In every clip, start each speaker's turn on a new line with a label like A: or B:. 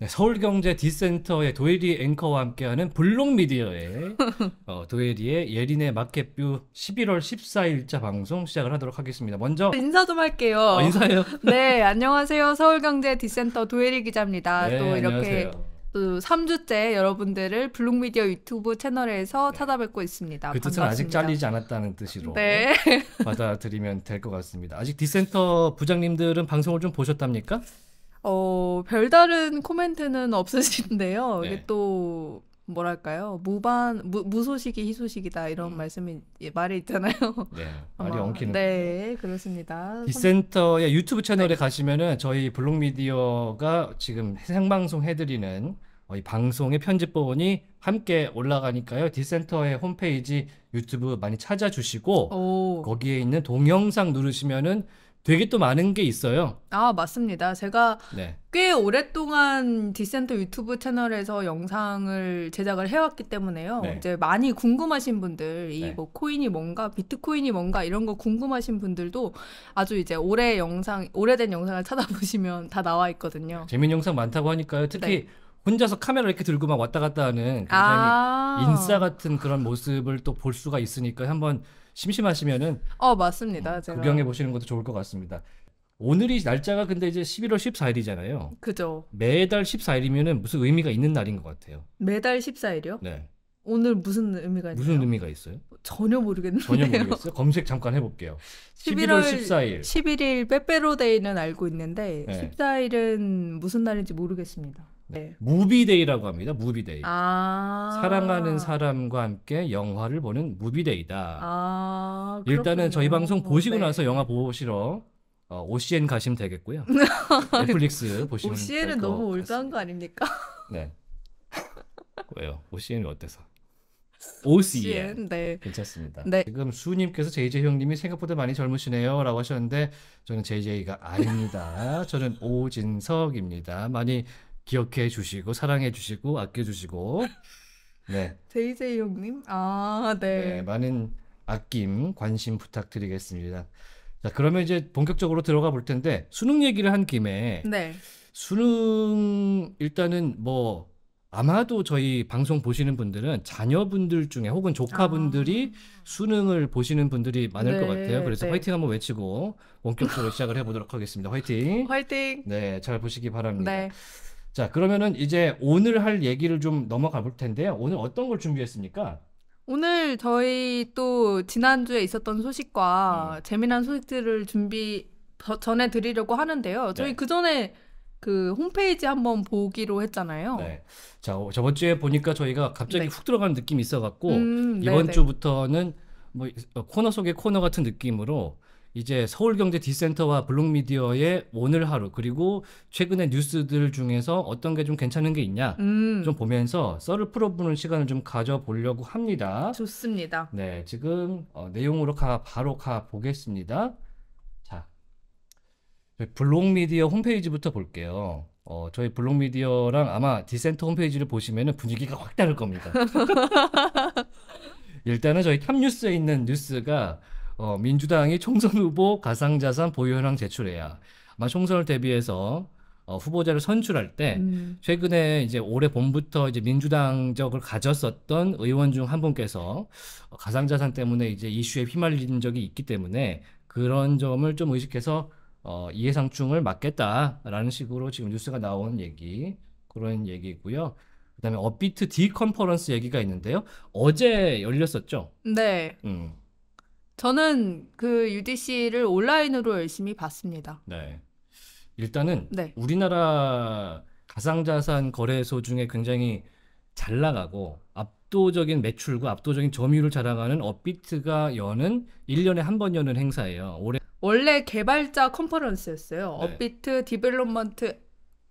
A: 네, 서울경제 디센터의 도혜리 앵커와 함께하는 블록미디어의 어, 도혜리의 예린의 마켓뷰 11월 14일자 방송 시작을 하도록 하겠습니다. 먼저 네,
B: 인사 좀 할게요. 어, 인사요? 네, 안녕하세요. 서울경제 디센터 도혜리 기자입니다. 네, 또 이렇게 또 3주째 여러분들을 블록미디어 유튜브 채널에서 네. 찾아뵙고 있습니다. 그 뜻은 아직 잘리지
A: 않았다는 뜻으로 네. 받아들이면 될 것 같습니다. 아직 디센터 부장님들은 방송을 좀 보셨답니까?
B: 어, 별다른 코멘트는 없으신데요. 네. 이게 또 뭐랄까요? 무반 무, 무소식이 희소식이다 이런 음. 말씀이 예, 말이 있잖아요. 네, 말이 엉키는. 네, 그렇습니다.
A: 디센터의 유튜브 채널에 네. 가시면은 저희 블록미디어가 지금 생방송 해드리는 이 방송의 편집본이 함께 올라가니까요. 디센터의 홈페이지 유튜브 많이 찾아주시고 오. 거기에 있는 동영상 누르시면은 되게 또 많은 게 있어요.
B: 아 맞습니다. 제가 네. 꽤 오랫동안 디센터 유튜브 채널에서 영상을 제작을 해왔기 때문에요. 네. 이제 많이 궁금하신 분들, 이뭐 네. 코인이 뭔가, 비트코인이 뭔가 이런 거 궁금하신 분들도 아주 이제 오래 영상, 오래된 영상을 찾아보시면 다 나와 있거든요.
A: 재밌는 영상 많다고 하니까요. 특히 네. 혼자서 카메라 이렇게 들고 막 왔다 갔다 하는 굉장히 아 인싸 같은 그런 모습을 또 볼 수가 있으니까 한번 심심하시면은
B: 어 맞습니다. 어, 제가. 구경해
A: 보시는 것도 좋을 것 같습니다. 오늘이 날짜가 근데 이제 11월 14일이잖아요. 그죠. 매달 14일이면은 무슨 의미가 있는 날인 것 같아요.
B: 매달 14일이요? 네. 오늘 무슨 의미가 있나요? 무슨 의미가 있어요? 전혀 모르겠는데요. 전혀 모르겠어요.
A: 검색 잠깐 해볼게요. 11월, 11월 14일.
B: 11일 빼빼로데이는 알고 있는데 네. 14일은 무슨 날인지 모르겠습니다. 네.
A: 무비데이라고 합니다. 무비데이.
B: 아 사랑하는
A: 사람과 함께 영화를 보는 무비데이다.
B: 아 일단은 저희 방송 보시고 네. 나서
A: 영화 보시러 어, OCN 가시면 되겠고요. 넷플릭스 보시면 OCN은 너무
B: 올드한 거 아닙니까?
A: 네. 왜요? OCN이 어때서? OCN. 네. 괜찮습니다. 네. 지금 수님께서 JJ 형님이 생각보다 많이 젊으시네요. 라고 하셨는데, 저는 JJ가 아닙니다. 저는 오진석입니다. 많이 기억해 주시고 사랑해 주시고 아껴 주시고 네.
B: JJ 형님. 아, 네. 네.
A: 많은 아낌 관심 부탁드리겠습니다. 자, 그러면 이제 본격적으로 들어가 볼 텐데 수능 얘기를 한 김에 네. 수능 일단은 뭐 아마도 저희 방송 보시는 분들은 자녀분들 중에 혹은 조카분들이 아. 수능을 보시는 분들이 많을 네, 것 같아요. 그래서 네. 화이팅 한번 외치고 원격적으로 시작을 해보도록 하겠습니다. 화이팅! 화이팅! 네, 잘 보시기 바랍니다. 네. 자, 그러면은 이제 오늘 할 얘기를 좀 넘어가 볼 텐데요. 오늘 어떤 걸 준비했습니까?
B: 오늘 저희 또 지난주에 있었던 소식과 음. 재미난 소식들을 준비 전해드리려고 하는데요. 저희 네. 그 전에 그 홈페이지 한번 보기로 했잖아요. 네.
A: 자, 어, 저번 주에 보니까 저희가 갑자기 네. 훅 들어가는 느낌이 있어갖고 음, 네, 이번 네네. 주부터는 뭐 어, 코너 속의 코너 같은 느낌으로 이제 서울경제 디센터와 블록미디어의 오늘 하루 그리고 최근의 뉴스들 중에서 어떤 게 좀 괜찮은 게 있냐 음. 좀 보면서 썰을 풀어보는 시간을 좀 가져보려고 합니다. 좋습니다. 네, 지금 어, 내용으로 가 바로 가 보겠습니다. 자, 블록미디어 홈페이지부터 볼게요. 어, 저희 블록미디어랑 아마 디센터 홈페이지를 보시면 분위기가 확 다를 겁니다. 일단은 저희 탑뉴스에 있는 뉴스가 어, 민주당이 총선 후보 가상자산 보유 현황 제출해야 아마 총선을 대비해서 어, 후보자를 선출할 때 음. 최근에 이제 올해 봄부터 이제 민주당적을 가졌었던 의원 중 한 분께서 가상자산 때문에 이제 이슈에 휘말린 적이 있기 때문에 그런 점을 좀 의식해서 어, 이해상충을 막겠다라는 식으로 지금 뉴스가 나온 얘기 그런 얘기고요. 그다음에 업비트 디컨퍼런스 얘기가 있는데요. 어제 열렸었죠. 네. 음.
B: 저는 그 UDC를 온라인으로 열심히 봤습니다.
A: 네. 일단은 네. 우리나라 가상자산 거래소 중에 굉장히 잘 나가고 압도적인 매출과 압도적인 점유율을 자랑하는 업비트가 여는 1년에 한번 여는 행사예요. 올해
B: 원래 개발자 컨퍼런스였어요. 네. 업비트 디벨롭먼트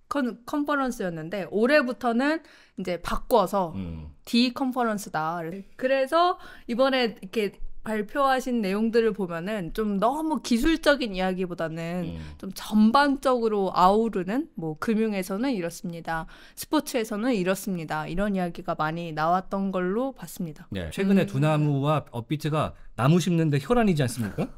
B: 컨, 컨퍼런스였는데 올해부터는 이제 바꿔서 음. D 컨퍼런스다. 그래서 이번에 이렇게 발표하신 내용들을 보면은 좀 너무 기술적인 이야기보다는 음. 좀 전반적으로 아우르는 뭐 금융에서는 이렇습니다. 스포츠에서는 이렇습니다. 이런 이야기가 많이 나왔던 걸로 봤습니다.
A: 네, 최근에 음. 두나무와 업비트가 나무 심는데 혈안이지 않습니까?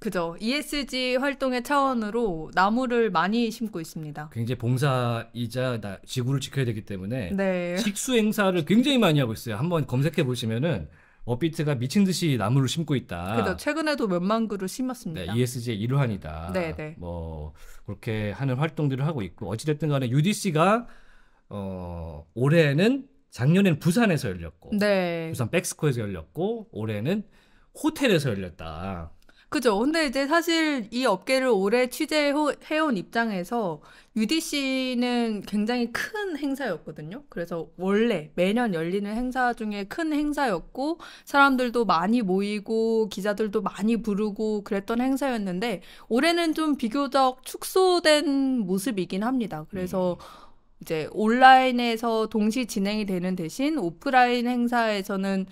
B: 그죠. ESG 활동의 차원으로 나무를 많이 심고 있습니다.
A: 굉장히 봉사이자 지구를 지켜야 되기 때문에 네. 식수 행사를 굉장히 많이 하고 있어요. 한번 검색해 보시면은 업피트가 미친 듯이 나무를 심고 있다. 그렇죠.
B: 최근에도 몇만 그루 심었습니다.
A: 네, ESG의 일환이다. 네, 네. 뭐 그렇게 하는 활동들을 하고 있고 어찌됐든 간에 UDC가 어, 올해는 작년에는 부산에서 열렸고
B: 네. 부산
A: 백스코에서 열렸고 올해는 호텔에서 열렸다.
B: 그죠. 근데 이제 사실 이 업계를 오래 취재해온 입장에서 UDC는 굉장히 큰 행사였거든요. 그래서 원래 매년 열리는 행사 중에 큰 행사였고 사람들도 많이 모이고 기자들도 많이 부르고 그랬던 행사였는데 올해는 좀 비교적 축소된 모습이긴 합니다. 그래서 음. 이제 온라인에서 동시 진행이 되는 대신 오프라인 행사에서는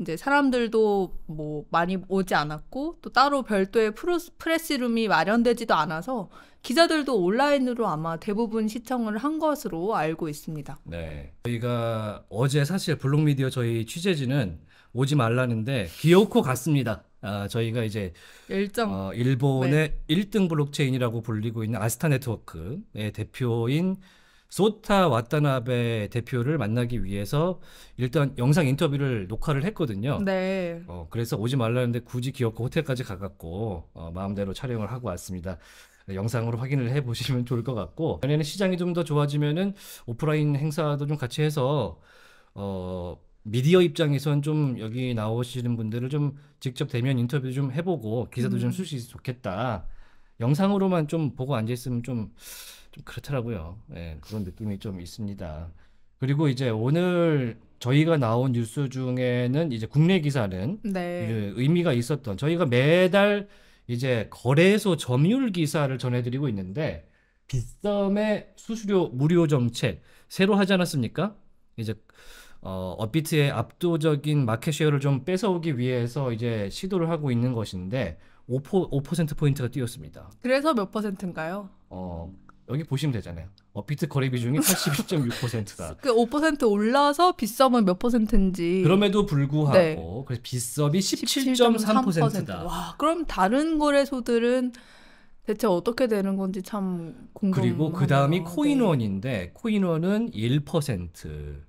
B: 이제 사람들도 뭐 많이 오지 않았고 또 따로 별도의 프로스, 프레시룸이 마련되지도 않아서 기자들도 온라인으로 아마 대부분 시청을 한 것으로 알고 있습니다.
A: 네. 저희가 어제 사실 블록미디어 저희 취재진은 오지 말라는데 기어코 갔습니다. 아, 저희가 이제 일정 어, 일본의 네. 1등 블록체인이라고 불리고 있는 아스타 네트워크의 대표인 소타 왓다나베 대표를 만나기 위해서 일단 영상 인터뷰를 녹화를 했거든요. 네. 어, 그래서 오지 말라는데 굳이 기어코 호텔까지 가갖고 어, 마음대로 촬영을 하고 왔습니다. 영상으로 확인을 해보시면 좋을 것 같고 내년에 시장이 좀 더 좋아지면은 오프라인 행사도 좀 같이 해서 어, 미디어 입장에선 좀 여기 나오시는 분들을 좀 직접 대면 인터뷰 좀 해보고 기사도 음. 좀 쓰시 좋겠다. 영상으로만 좀 보고 앉아있으면 좀 그렇더라고요. 예, 그런 느낌이 좀 있습니다. 그리고 이제 오늘 저희가 나온 뉴스 중에는 이제 국내 기사는 네. 의미가 있었던 저희가 매달 이제 거래소 점유율 기사를 전해드리고 있는데 빗썸의 수수료 무료 정책 새로 하지 않았습니까? 이제 어, 업비트의 압도적인 마켓쉐어를 좀 뺏어오기 위해서 이제 시도를 하고 있는 것인데 5%, 5% 포인트가 뛰었습니다.
B: 그래서 몇 퍼센트인가요?
A: 어, 여기 보시면 되잖아요. 어, 비트 거래 비중이 82.6%다.
B: 그 5% 올라서 빗썸은 몇 퍼센트인지. 그럼에도
A: 불구하고 네. 그래서 빗썸이 17.3%다. 와,
B: 그럼 다른 거래소들은 대체 어떻게 되는 건지 참 궁금. 그리고 그 다음이
A: 코인원인데 네. 코인원은 1%였다.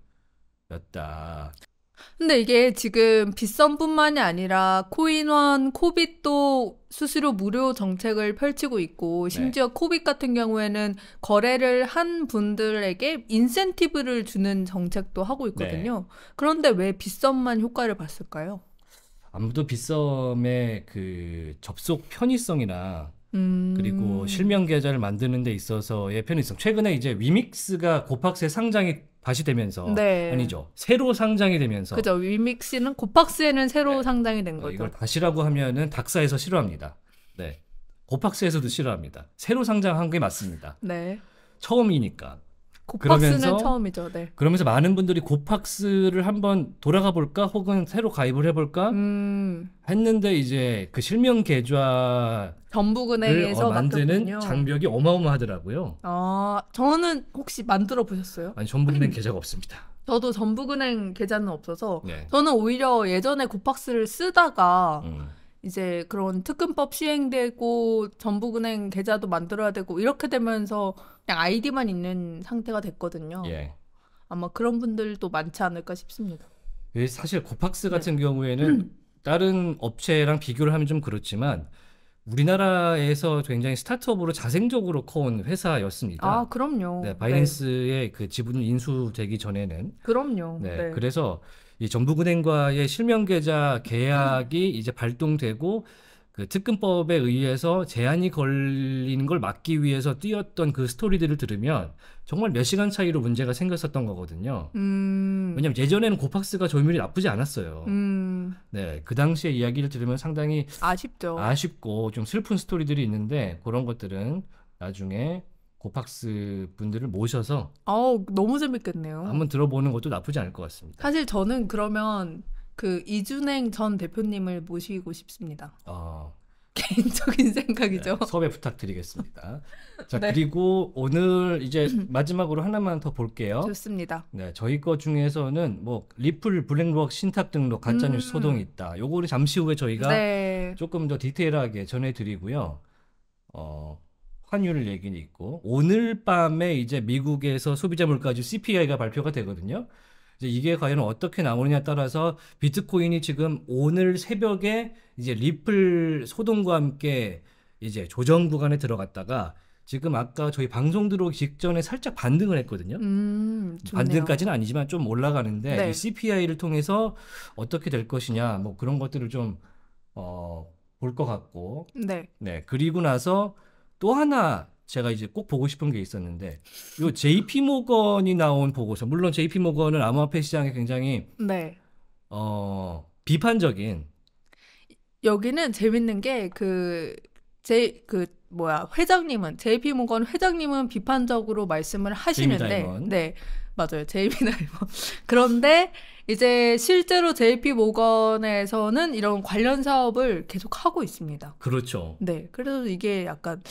B: 근데 이게 지금 빗썸뿐만이 아니라 코인원, 코빗도 수수료 무료 정책을 펼치고 있고 네. 심지어 네. 코빗 같은 경우에는 거래를 한 분들에게 인센티브를 주는 정책도 하고 있거든요. 네. 그런데 왜 빗썸만 효과를 봤을까요?
A: 아무도 빗썸의 그 접속 편의성이나
B: 음... 그리고
A: 실명 계좌를 만드는 데 있어서의 편의성. 최근에 이제 위믹스가 고팍스에 상장이 다시되면서 네. 아니죠 새로 상장이 되면서 그죠
B: 위믹스는 고팍스에는 새로 네. 상장이 된 어, 거죠. 이걸
A: 다시라고 하면은 닥사에서 싫어합니다. 네 고팍스에서도 싫어합니다. 새로 상장한 게 맞습니다. 네 처음이니까 그러면서
B: 처음이죠. 네.
A: 그러면서 많은 분들이 고팍스를 한번 돌아가 볼까 혹은 새로 가입을 해볼까 음. 했는데 이제 그 실명 계좌
B: 전북은행에서 어, 만드는 장벽이
A: 어마어마하더라고요.
B: 아 저는 혹시 만들어 보셨어요? 아니 전북은행
A: 계좌가 없습니다.
B: 저도 전북은행 계좌는 없어서 네. 저는 오히려 예전에 고팍스를 쓰다가 음. 이제 그런 특근법 시행되고 전북은행 계좌도 만들어야 되고 이렇게 되면서 그냥 아이디만 있는 상태가 됐거든요. 예. 아마 그런 분들도 많지 않을까 싶습니다.
A: 예, 사실 고팍스 네. 같은 네. 경우에는 다른 업체랑 비교를 하면 좀 그렇지만 우리나라에서 굉장히 스타트업으로 자생적으로 커온 회사였습니다. 아,
B: 그럼요. 네,
A: 바이낸스의 네. 그 그지분 인수되기 전에는.
B: 그럼요. 네. 네.
A: 그래서 이 전북은행과의 실명계좌 계약이 이제 발동되고 그 특근법에 의해서 제한이 걸리는 걸 막기 위해서 뛰었던 그 스토리들을 들으면 정말 몇 시간 차이로 문제가 생겼었던 거거든요. 음. 왜냐면 하 예전에는 고팍스가 조율이 나쁘지 않았어요.
B: 음.
A: 네, 그 당시의 이야기를 들으면 상당히 아쉽죠. 아쉽고 좀 슬픈 스토리들이 있는데 그런 것들은 나중에 고팍스 분들을 모셔서
B: 아우 너무 재밌겠네요. 한번
A: 들어보는 것도 나쁘지 않을 것 같습니다.
B: 사실 저는 그러면 그 이준행 전 대표님을 모시고 싶습니다.
A: 어. 개인적인 생각이죠. 네, 섭외 부탁드리겠습니다. 자 네. 그리고 오늘 이제 마지막으로 하나만 더 볼게요. 좋습니다. 네 저희 거 중에서는 뭐 리플 블랙록 신탁 등록 가짜뉴스 음. 소동이 있다. 요거를 잠시 후에 저희가 네. 조금 더 디테일하게 전해드리고요. 어 환율 얘기는 있고 오늘 밤에 이제 미국에서 소비자 물가지 CPI가 발표가 되거든요. 이제 이게 과연 어떻게 나오느냐에 따라서 비트코인이 지금 오늘 새벽에 이제 리플 소동과 함께 이제 조정 구간에 들어갔다가 지금 아까 저희 방송 들어오기 직전에 살짝 반등을 했거든요. 음, 반등까지는 아니지만 좀 올라가는데 네. 이 CPI를 통해서 어떻게 될 것이냐 뭐 그런 것들을 좀 어, 볼 것 같고. 네. 네. 그리고 나서 또 하나 제가 이제 꼭 보고 싶은 게 있었는데 요 JP 모건이 나온 보고서 물론 JP 모건은 암호화폐 시장에 굉장히 네. 어 비판적인
B: 여기는 재밌는 게 그 제그 그, 그 뭐야 회장님은 JP 모건 회장님은 비판적으로 말씀을 하시는데 네 맞아요 JP 나이먼 그런데 이제 실제로 JP 모건에서는 이런 관련 사업을 계속 하고 있습니다. 그렇죠. 네 그래서 이게 약간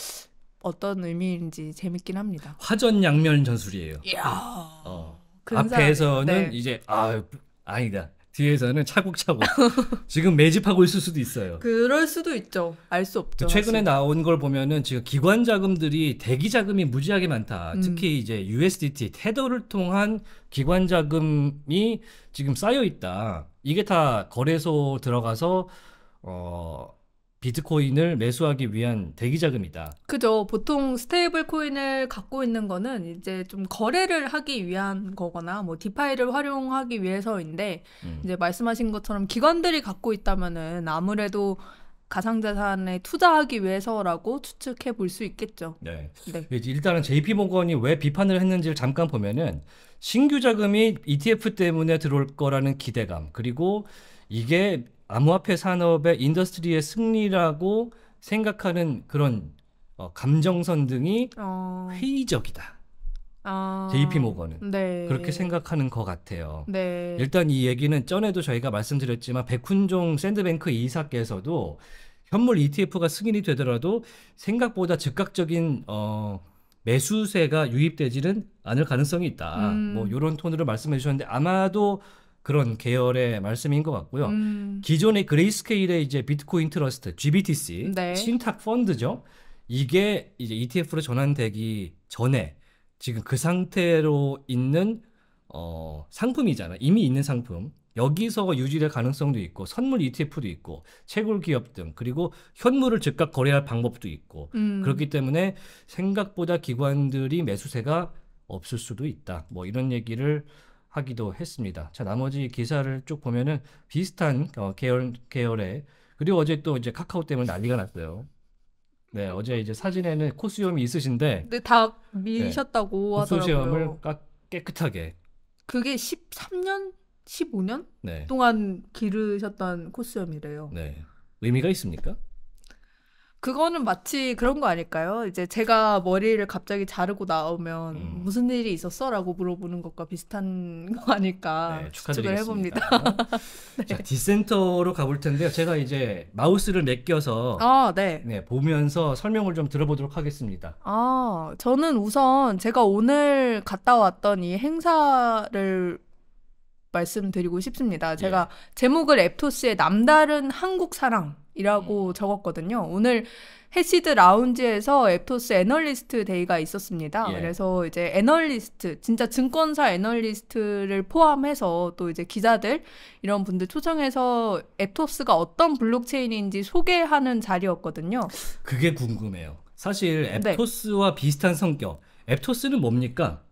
B: 어떤 의미인지 재밌긴 합니다.
A: 화전 양면 전술이에요. 이야. 어. 앞에서는 네. 이제 아 아니다 뒤에서는 차곡차곡 지금 매집하고 있을 수도 있어요.
B: 그럴 수도 있죠. 알 수 없죠. 최근에 사실.
A: 나온 걸 보면은 지금 기관 자금들이 대기 자금이 무지하게 많다. 음. 특히 이제 USDT 테더를 통한 기관 자금이 지금 쌓여 있다. 이게 다 거래소 들어가서 어 비트코인을 매수하기 위한 대기 자금이다.
B: 그죠. 보통 스테이블 코인을 갖고 있는 거는 이제 좀 거래를 하기 위한 거거나 뭐 디파이를 활용하기 위해서인데 음. 이제 말씀하신 것처럼 기관들이 갖고 있다면은 아무래도 가상자산에 투자하기 위해서라고 추측해 볼 수 있겠죠.
A: 네. 네. 일단은 JP 모건이 왜 비판을 했는지를 잠깐 보면은 신규 자금이 ETF 때문에 들어올 거라는 기대감 그리고 이게 암호화폐 산업의 인더스트리의 승리라고 생각하는 그런 어, 감정선 등이 어... 회의적이다.
B: 아... JP 모건은 네. 그렇게
A: 생각하는 것 같아요. 네. 일단 이 얘기는 전에도 저희가 말씀드렸지만 백훈종 샌드뱅크 이사께서도 현물 ETF가 승인이 되더라도 생각보다 즉각적인 어, 매수세가 유입되지는 않을 가능성이 있다. 음. 뭐 이런 톤으로 말씀해 주셨는데 아마도 그런 계열의 말씀인 것 같고요. 음. 기존의 그레이스케일의 이제 비트코인 트러스트 GBTC 네. 신탁 펀드죠. 이게 이제 ETF로 전환되기 전에 지금 그 상태로 있는 어, 상품이잖아. 이미 있는 상품. 여기서 유지될 가능성도 있고 선물 ETF도 있고 채굴 기업 등 그리고 현물을 즉각 거래할 방법도 있고 음. 그렇기 때문에 생각보다 기관들이 매수세가 없을 수도 있다. 뭐 이런 얘기를 하기도 했습니다. 자, 나머지 기사를 쭉 보면은 비슷한 어, 계열 계열의 그리고 어제 또 이제 카카오 때문에 난리가 났어요. 네, 어제 이제 사진에는 코수염이 있으신데 근데
B: 네, 다 미셨다고 네, 하더라고요.
A: 코수염을 깨끗하게
B: 그게 13년, 15년 네. 동안 기르셨던 코수염이래요.
A: 네. 의미가 있습니까?
B: 그거는 마치 그런 거 아닐까요? 이제 제가 머리를 갑자기 자르고 나오면 음. 무슨 일이 있었어라고 물어보는 것과 비슷한 거 아닐까 네, 축하드립 해봅니다.
A: 네. 네. 자 디센터로 가볼 텐데요. 제가 이제 마우스를 맡겨서 아, 네. 네 보면서 설명을 좀 들어보도록 하겠습니다.
B: 아 저는 우선 제가 오늘 갔다 왔던 이 행사를 말씀드리고 싶습니다. 제가 예. 제목을 앱토스의 남다른 한국 사랑 이라고 음. 적었거든요. 오늘 해시드 라운지에서 앱토스 애널리스트 데이가 있었습니다. 예. 그래서 이제 애널리스트, 진짜 증권사 애널리스트를 포함해서 또 이제 기자들 이런 분들 초청해서 앱토스가 어떤 블록체인인지 소개하는 자리였거든요.
A: 그게 궁금해요. 사실 네. 앱토스와 네. 비슷한 성격. 앱토스는 뭡니까?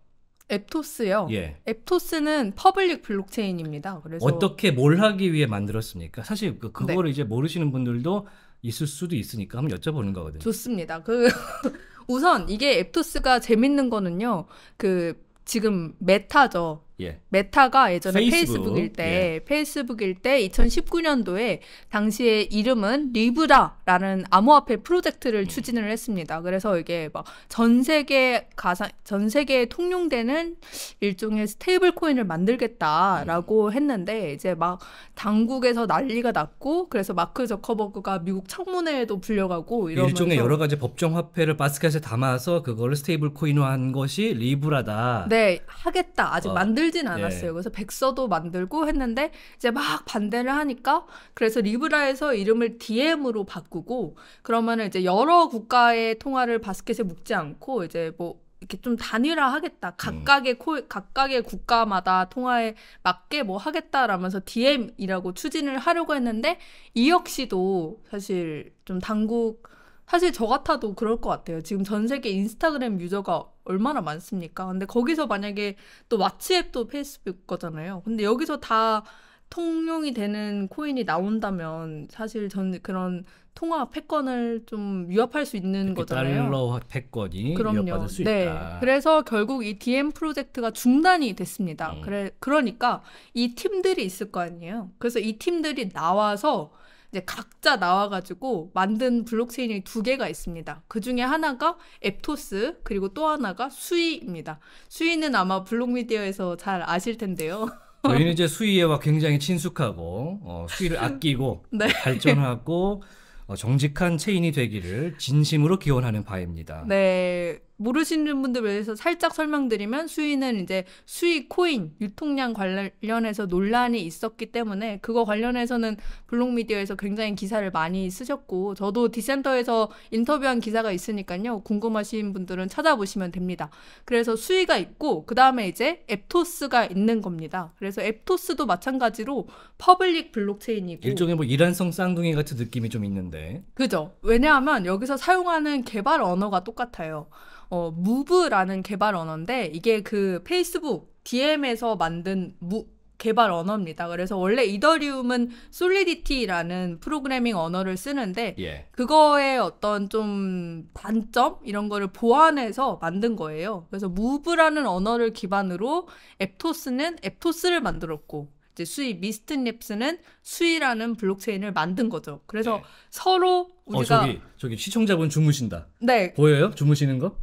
B: 앱토스요. 예. 앱토스는 퍼블릭 블록체인입니다. 그래서 어떻게
A: 뭘 하기 위해 만들었습니까? 사실 그, 그거를 네. 이제 모르시는 분들도 있을 수도 있으니까 한번 여쭤보는 거거든요.
B: 좋습니다. 그 우선 이게 앱토스가 재밌는 거는요. 그 지금 메타죠. 예. 메타가 예전에 페이스북. 일때 예. 페이스북일 때 2019년도에 당시에 이름은 리브라라는 암호화폐 프로젝트를 음. 추진을 했습니다. 그래서 이게 막 전 세계 가상 전 세계에 통용되는 일종의 스테이블 코인을 만들겠다라고 음. 했는데 이제 막 당국에서 난리가 났고 그래서 마크 저커버그가 미국 청문회에도 불려가고 이러면서 일종의 여러
A: 가지 법정 화폐를 바스켓에 담아서 그걸 스테이블 코인화한 것이 리브라다.
B: 네, 하겠다. 아직 어. 만들 만들진 예. 않았어요. 예. 그래서 백서도 만들고 했는데 이제 막 반대를 하니까 그래서 리브라에서 이름을 DM으로 바꾸고 그러면은 이제 여러 국가의 통화를 바스켓에 묶지 않고 이제 뭐 이렇게 좀 단일화하겠다. 음. 각각의 음. 코, 각각의 국가마다 통화에 맞게 뭐 하겠다라면서 DM이라고 추진을 하려고 했는데 이 역시도 사실 좀 당국 사실 저 같아도 그럴 것 같아요. 지금 전 세계 인스타그램 유저가 얼마나 많습니까? 근데 거기서 만약에 또 왓츠앱도 페이스북 거잖아요. 근데 여기서 다 통용이 되는 코인이 나온다면 사실 전 그런 통화 패권을 좀 위협할 수 있는 거잖아요. 달러
A: 패권이 그럼요. 위협받을 수 네. 있다.
B: 그래서 결국 이 DM 프로젝트가 중단이 됐습니다. 음. 그래 그러니까 이 팀들이 있을 거 아니에요. 그래서 이 팀들이 나와서 이제 각자 나와가지고 만든 블록체인이 두 개가 있습니다. 그 중에 하나가 앱토스 그리고 또 하나가 수이입니다. 수이는 아마 블록미디어에서 잘 아실 텐데요.
A: 저희는 이제 수이와 굉장히 친숙하고 어, 수이를 아끼고 네. 발전하고 어, 정직한 체인이 되기를 진심으로 기원하는 바입니다.
B: 네, 모르시는 분들 위해서 살짝 설명드리면 수위는 이제 수위 코인 유통량 관련해서 논란이 있었기 때문에 그거 관련해서는 블록미디어에서 굉장히 기사를 많이 쓰셨고 저도 디센터에서 인터뷰한 기사가 있으니까요 궁금하신 분들은 찾아보시면 됩니다 그래서 수위가 있고 그 다음에 이제 앱토스가 있는 겁니다 그래서 앱토스도 마찬가지로 퍼블릭 블록체인이고 일종의
A: 뭐 이란성 쌍둥이 같은 느낌이 좀 있는데
B: 그죠 왜냐하면 여기서 사용하는 개발 언어가 똑같아요 어, 무브라는 개발 언어인데 이게 그 페이스북 DM에서 만든 무, 개발 언어입니다. 그래서 원래 이더리움은 솔리디티라는 프로그래밍 언어를 쓰는데 예. 그거의 어떤 좀 단점 이런 거를 보완해서 만든 거예요. 그래서 무브라는 언어를 기반으로 앱토스는 앱토스를 만들었고 이제 수위 미스트랩스는 수이라는 블록체인을 만든 거죠. 그래서 네. 서로 어, 우리가 어, 저기
A: 저기 시청자분 주무신다.
B: 네. 보여요?
A: 주무시는 거?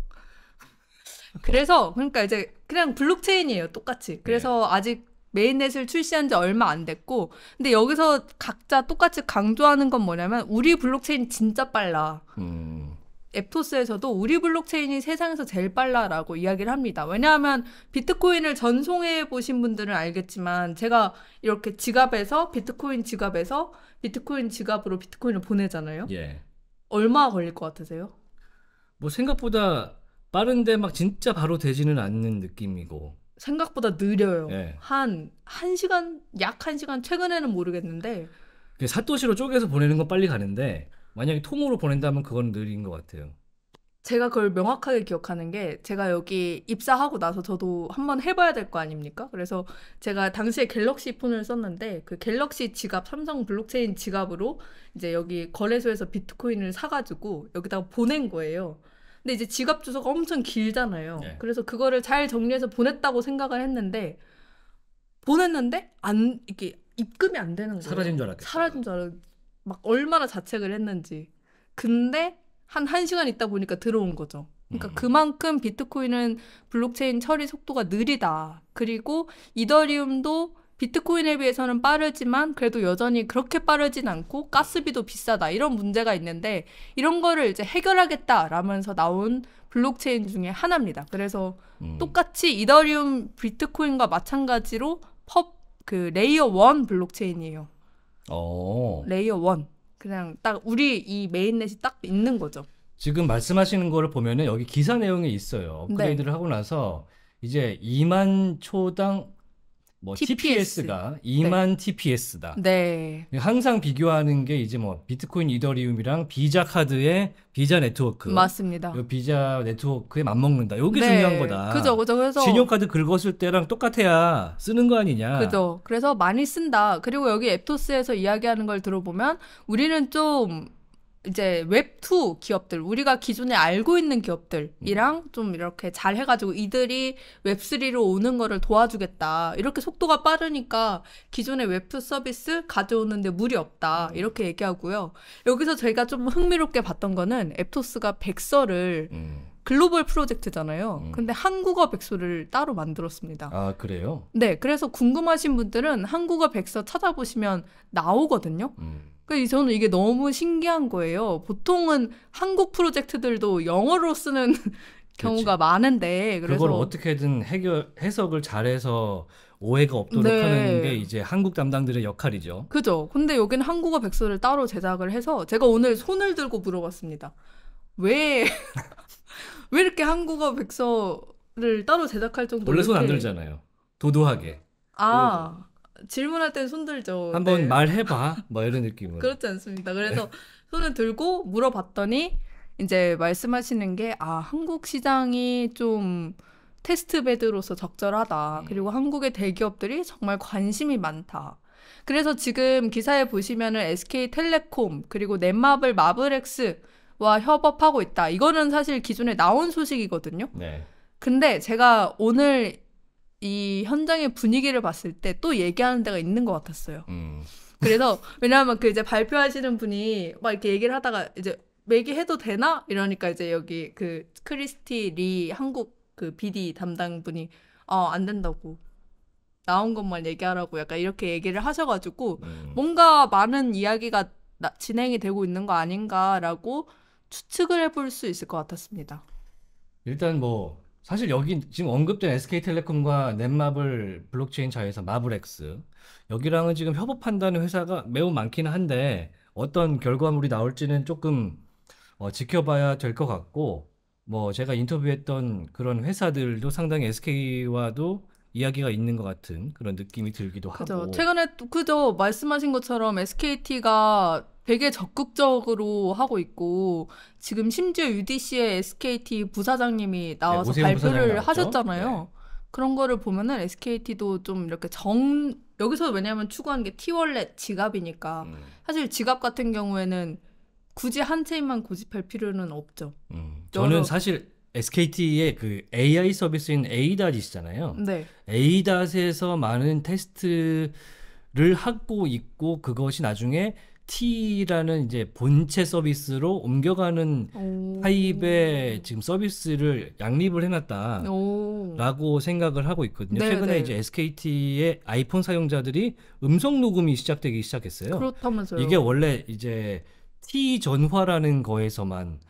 B: 그래서 그러니까 이제 그냥 블록체인이에요. 똑같이. 네. 그래서 네. 아직 메인넷을 출시한 지 얼마 안 됐고 근데 여기서 각자 똑같이 강조하는 건 뭐냐면 우리 블록체인 진짜 빨라. 음. 앱토스에서도 우리 블록체인이 세상에서 제일 빨라라고 이야기를 합니다. 왜냐하면 비트코인을 전송해 보신 분들은 알겠지만 제가 이렇게 지갑에서 비트코인 지갑에서 비트코인 지갑으로 비트코인을 보내잖아요. 예. 얼마 걸릴 것 같으세요?
A: 뭐 생각보다 빠른데 막 진짜 바로 되지는 않는 느낌이고
B: 생각보다 느려요. 네. 한 1시간 약 1시간 최근에는 모르겠는데
A: 그 사토시로 쪼개서 보내는 건 빨리 가는데 만약에 통으로 보낸다면 그건 느린 것 같아요.
B: 제가 그걸 명확하게 기억하는 게 제가 여기 입사하고 나서 저도 한번 해봐야 될 거 아닙니까? 그래서 제가 당시에 갤럭시 폰을 썼는데 그 갤럭시 지갑 삼성 블록체인 지갑으로 이제 여기 거래소에서 비트코인을 사가지고 여기다가 보낸 거예요. 근데 이제 지갑 주소가 엄청 길잖아요. 네. 그래서 그거를 잘 정리해서 보냈다고 생각을 했는데 보냈는데 안 이게 렇 입금이 안 되는 거예요. 사라진 줄 알았겠다. 사라진 줄 알았. 막 얼마나 자책을 했는지. 근데 한 1시간 있다 보니까 들어온 거죠. 그러니까 음. 그만큼 비트코인은 블록체인 처리 속도가 느리다. 그리고 이더리움도 비트코인에 비해서는 빠르지만 그래도 여전히 그렇게 빠르진 않고 가스비도 비싸다 이런 문제가 있는데 이런 거를 이제 해결하겠다라면서 나온 블록체인 중에 하나입니다. 그래서 음. 똑같이 이더리움 비트코인과 마찬가지로 펍 그 레이어 원 블록체인이에요.
A: 오. 어.
B: 레이어 원 그냥 딱 우리 이 메인넷이 딱 있는 거죠.
A: 지금 말씀하시는 거를 보면은 여기 기사 내용이 있어요. 네. 업그레이드를 네. 하고 나서 이제 2만 초당 뭐 TPS. 가 2만 네. TPS다.
B: 네.
A: 항상 비교하는 게 이제 뭐 비트코인 이더리움이랑 비자 카드의 비자 네트워크. 맞습니다. 요 비자 네트워크에 맞먹는다. 요게 네. 중요한 거다. 그죠, 그죠. 그래서 신용카드 긁었을 때랑 똑같아야 쓰는 거 아니냐. 그죠.
B: 그래서 많이 쓴다. 그리고 여기 앱토스에서 이야기하는 걸 들어보면 우리는 좀 이제 웹2 기업들 우리가 기존에 알고 있는 기업들이랑 음. 좀 이렇게 잘 해가지고 이들이 웹3로 오는 거를 도와주겠다 이렇게 속도가 빠르니까 기존의 웹2 서비스 가져오는데 무리 없다 음. 이렇게 얘기하고요 여기서 저희가 좀 흥미롭게 봤던 거는 앱토스가 백서를 음. 글로벌 프로젝트잖아요. 음. 근데 한국어 백서를 따로 만들었습니다. 아, 그래요? 네. 그래서 궁금하신 분들은 한국어 백서 찾아보시면 나오거든요. 음. 그러니까 저는 이게 너무 신기한 거예요. 보통은 한국 프로젝트들도 영어로 쓰는 경우가 많은데 그래서 그걸
A: 어떻게든 해결 해석을 잘해서 오해가 없도록 네. 하는 게 이제 한국 담당들의 역할이죠.
B: 그죠. 근데 여기는 한국어 백서를 따로 제작을 해서 제가 오늘 손을 들고 물어봤습니다. 왜, 왜 이렇게 한국어 백서를 따로 제작할 정도로. 원래 손안
A: 들잖아요. 도도하게.
B: 아. 그러고. 질문할 땐 손들죠. 한번
A: 네. 말해봐. 뭐 이런 느낌으로. 그렇지
B: 않습니다. 네. 그래서 손을 들고 물어봤더니 이제 말씀하시는 게 아, 한국 시장이 좀 테스트베드로서 적절하다. 음. 그리고 한국의 대기업들이 정말 관심이 많다. 그래서 지금 기사에 보시면은 SK텔레콤 그리고 넷마블 마블엑스와 협업하고 있다. 이거는 사실 기존에 나온 소식이거든요. 네. 근데 제가 오늘 이 현장의 분위기를 봤을 때 또 얘기하는 데가 있는 것 같았어요. 음. 그래서 왜냐하면 그 이제 발표하시는 분이 막 이렇게 얘기를 하다가 이제 매기해도 되나 이러니까 이제 여기 그 크리스티 리 한국 그 BD 담당 분이 어 안 된다고 나온 것만 얘기하라고 약간 이렇게 얘기를 하셔가지고 음. 뭔가 많은 이야기가 나, 진행이 되고 있는 거 아닌가라고 추측을 해볼 수 있을 것 같았습니다.
A: 일단 뭐 사실 여기 지금 언급된 SK텔레콤과 넷마블 블록체인 자회사 마블엑스 여기랑은 지금 협업한다는 회사가 매우 많기는 한데 어떤 결과물이 나올지는 조금 어, 지켜봐야 될 것 같고 뭐 제가 인터뷰했던 그런 회사들도 상당히 SK와도 이야기가 있는 것 같은 그런 느낌이 들기도 그죠. 하고 최근에
B: 그저 말씀하신 것처럼 SKT가 되게 적극적으로 하고 있고 지금 심지어 UDC의 SKT 부사장님이 나와서 네, 발표를 하셨잖아요. 네. 그런 거를 보면은 SKT도 좀 이렇게 정 여기서 왜냐하면 추구하는 게 티월렛 지갑이니까 음. 사실 지갑 같은 경우에는 굳이 한 채인만 고집할 필요는 없죠.
A: 음. 저는 여러... 사실 SKT의 그 AI 서비스인 에이닷이시잖아요. 네. 에이닷에서 많은 테스트를 하고 있고 그것이 나중에 T라는 이제 본체 서비스로 옮겨가는 타입의 지금 서비스를 양립을 해놨다라고 오. 생각을 하고 있거든요. 네, 최근에 네. 이제 SKT의 아이폰 사용자들이 음성 녹음이 시작되기 시작했어요.
B: 그렇다면서요. 이게
A: 원래 이제 T 전화라는 거에서만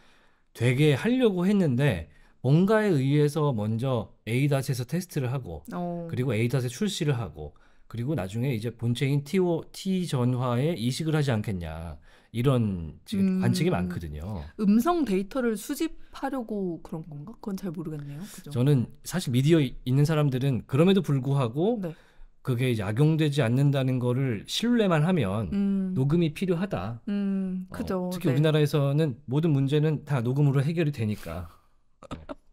A: 되게 하려고 했는데 뭔가에 의해서 먼저 에이닷에서 테스트를 하고 오. 어. 그리고 에이닷에 출시를 하고 그리고 나중에 이제 본체인 T, T 전화에 이식을 하지 않겠냐. 이런 지금 음, 관측이 많거든요.
B: 음성 데이터를 수집하려고 그런 건가? 그건 잘 모르겠네요. 그죠?
A: 저는 사실 미디어 있는 사람들은 그럼에도 불구하고 네. 그게 악용되지 않는다는 거를 신뢰만 하면 음. 녹음이 필요하다.
B: 음, 어, 그죠. 어, 특히 네.
A: 우리나라에서는 모든 문제는 다 녹음으로 해결이 되니까.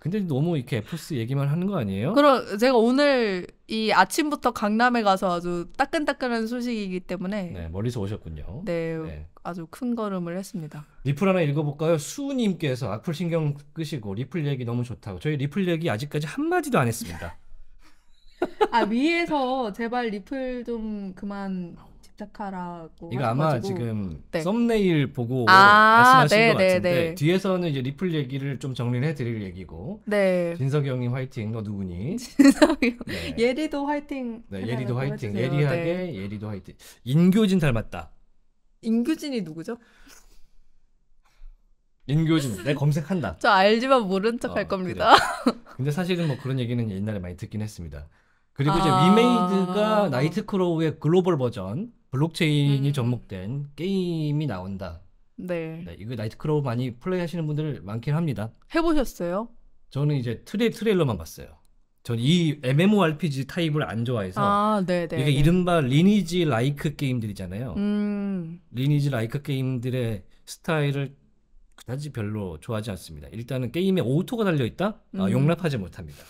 A: 근데 너무 이렇게 애플스 얘기만 하는 거 아니에요?
B: 그럼 제가 오늘 이 아침부터 강남에 가서 아주 따끈따끈한 소식이기 때문에 네,
A: 멀리서 오셨군요. 네,
B: 네. 아주 큰 걸음을 했습니다.
A: 리플 하나 읽어볼까요? 수우님께서 악플 신경 끄시고 리플 얘기 너무 좋다고. 저희 리플 얘기 아직까지 한 마디도 안 했습니다.
B: 아 위에서 제발 리플 좀 그만 부탁하라고 이거 아마 가지고. 지금 네. 썸네일 보고 아, 말씀하신 네, 것 네, 같은데 네.
A: 뒤에서는 이제 리플 얘기를 좀 정리를 해드릴 얘기고 네. 진석이 형님 화이팅 너 누구니? 진석이
B: 네. 예리도 화이팅 네, 예리도 뭐 화이팅 해주세요. 예리하게 네.
A: 예리도 화이팅 인교진 닮았다
B: 인교진이 누구죠?
A: 인교진 내 검색한다
B: 저 알지만 모른 척할 어, 겁니다 그래.
A: 근데 사실은 뭐 그런 얘기는 옛날에 많이 듣긴 했습니다 그리고 아... 이제 위메이드가 나이트크로우의 글로벌 버전 블록체인이 음. 접목된 게임이 나온다. 네. 네, 이거 나이트클럽 많이 플레이하시는 분들 많긴 합니다. 해보셨어요? 저는 이제 트레, 트레일러만 봤어요. 전 이 MMORPG 타입을 안 좋아해서 아, 네, 네, 이게 네. 이른바 리니지 라이크 게임들이잖아요. 음. 리니지 라이크 게임들의 스타일을 그다지 별로 좋아하지 않습니다. 일단은 게임에 오토가 달려 있다? 아, 음. 용납하지 못합니다.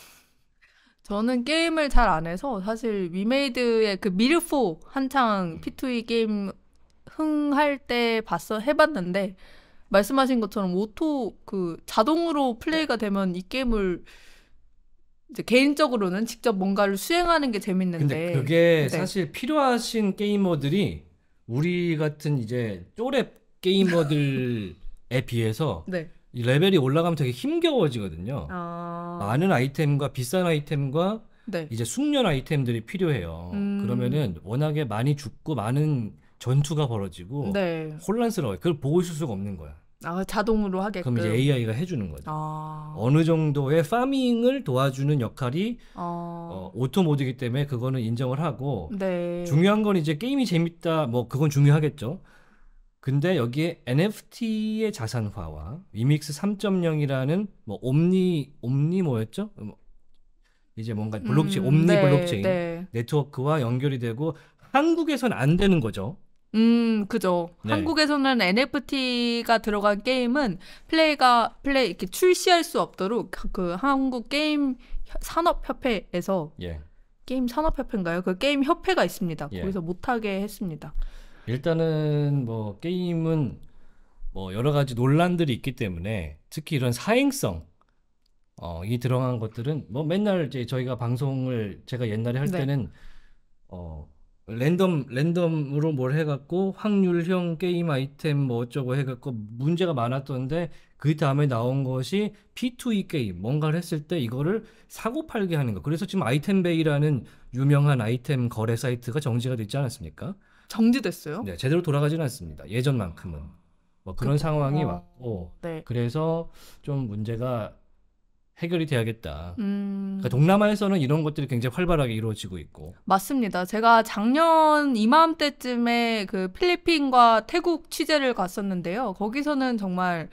B: 저는 게임을 잘 안 해서 사실 위메이드의 그 미르포 한창 P2E 음. 게임 흥할 때 봤어 해봤는데 말씀하신 것처럼 오토 그 자동으로 플레이가 네. 되면 이 게임을 이제 개인적으로는 직접 뭔가를 수행하는 게 재밌는데 근데 그게 네. 사실
A: 필요하신 게이머들이 우리 같은 이제 쪼렙 게이머들에 비해서 네. 이 레벨이 올라가면 되게 힘겨워지거든요. 아... 많은 아이템과 비싼 아이템과 네. 이제 숙련 아이템들이 필요해요. 음... 그러면은 워낙에 많이 죽고 많은 전투가 벌어지고 네. 혼란스러워요. 그걸 보고 있을 수가 없는 거야.
B: 아, 자동으로 하게끔. 그럼 이제 AI가
A: 해주는 거죠. 아... 어느 정도의 파밍을 도와주는 역할이 아... 어, 오토모드이기 때문에 그거는 인정을 하고 네. 중요한 건 이제 게임이 재밌다 뭐 그건 중요하겠죠. 근데 여기에 NFT의 자산화와 위믹스 3.0이라는 뭐 옴니 옴니 뭐였죠? 뭐 이제 뭔가 음, 블록체인 음, 옴니 네, 블록체인 네. 네트워크와 연결이 되고 한국에선 안 되는 거죠.
B: 음, 그죠. 네. 한국에서는 NFT가 들어간 게임은 플레이가 플레이 이렇게 출시할 수 없도록 그 한국 게임 산업협회에서 예. 게임 산업협회인가요? 그 게임 협회가 있습니다. 예. 거기서 못하게 했습니다.
A: 일단은 뭐 게임은 뭐 여러 가지 논란들이 있기 때문에 특히 이런 사행성 어, 이 들어간 것들은 뭐 맨날 이제 저희가 방송을 제가 옛날에 할 네. 때는 어 랜덤 랜덤으로 뭘 해갖고 확률형 게임 아이템 뭐 어쩌고 해갖고 문제가 많았던데 그 다음에 나온 것이 P2E 게임 뭔가를 했을 때 이거를 사고 팔게 하는 거 그래서 지금 아이템베이라는 유명한 아이템 거래 사이트가 정지가 됐지 않았습니까?
B: 정지됐어요? 네,
A: 제대로 돌아가지는 않습니다. 예전만큼은. 뭐 그런 그, 상황이 어. 왔고 네. 그래서 좀 문제가 해결이 돼야겠다.
B: 음... 그러니까
A: 동남아에서는 이런 것들이 굉장히 활발하게 이루어지고 있고.
B: 맞습니다. 제가 작년 이맘때쯤에 그 필리핀과 태국 취재를 갔었는데요. 거기서는 정말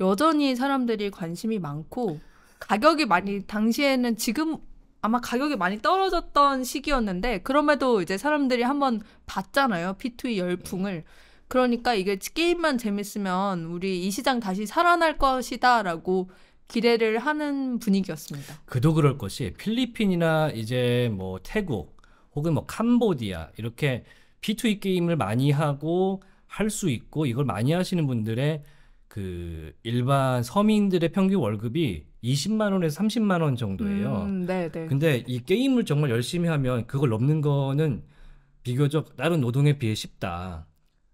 B: 여전히 사람들이 관심이 많고 가격이 많이 당시에는 지금 아마 가격이 많이 떨어졌던 시기였는데 그럼에도 이제 사람들이 한번 봤잖아요. P2E 열풍을. 그러니까 이게 게임만 재밌으면 우리 이 시장 다시 살아날 것이다라고 기대를 하는 분위기였습니다.
A: 그도 그럴 것이 필리핀이나 이제 뭐 태국 혹은 뭐 캄보디아 이렇게 P2E 게임을 많이 하고 할 수 있고 이걸 많이 하시는 분들의 그 일반 서민들의 평균 월급이 20만 원에서 30만 원 정도예요. 음, 네, 네. 근데 이 게임을 정말 열심히 하면 그걸 넘는 거는 비교적 다른 노동에 비해 쉽다.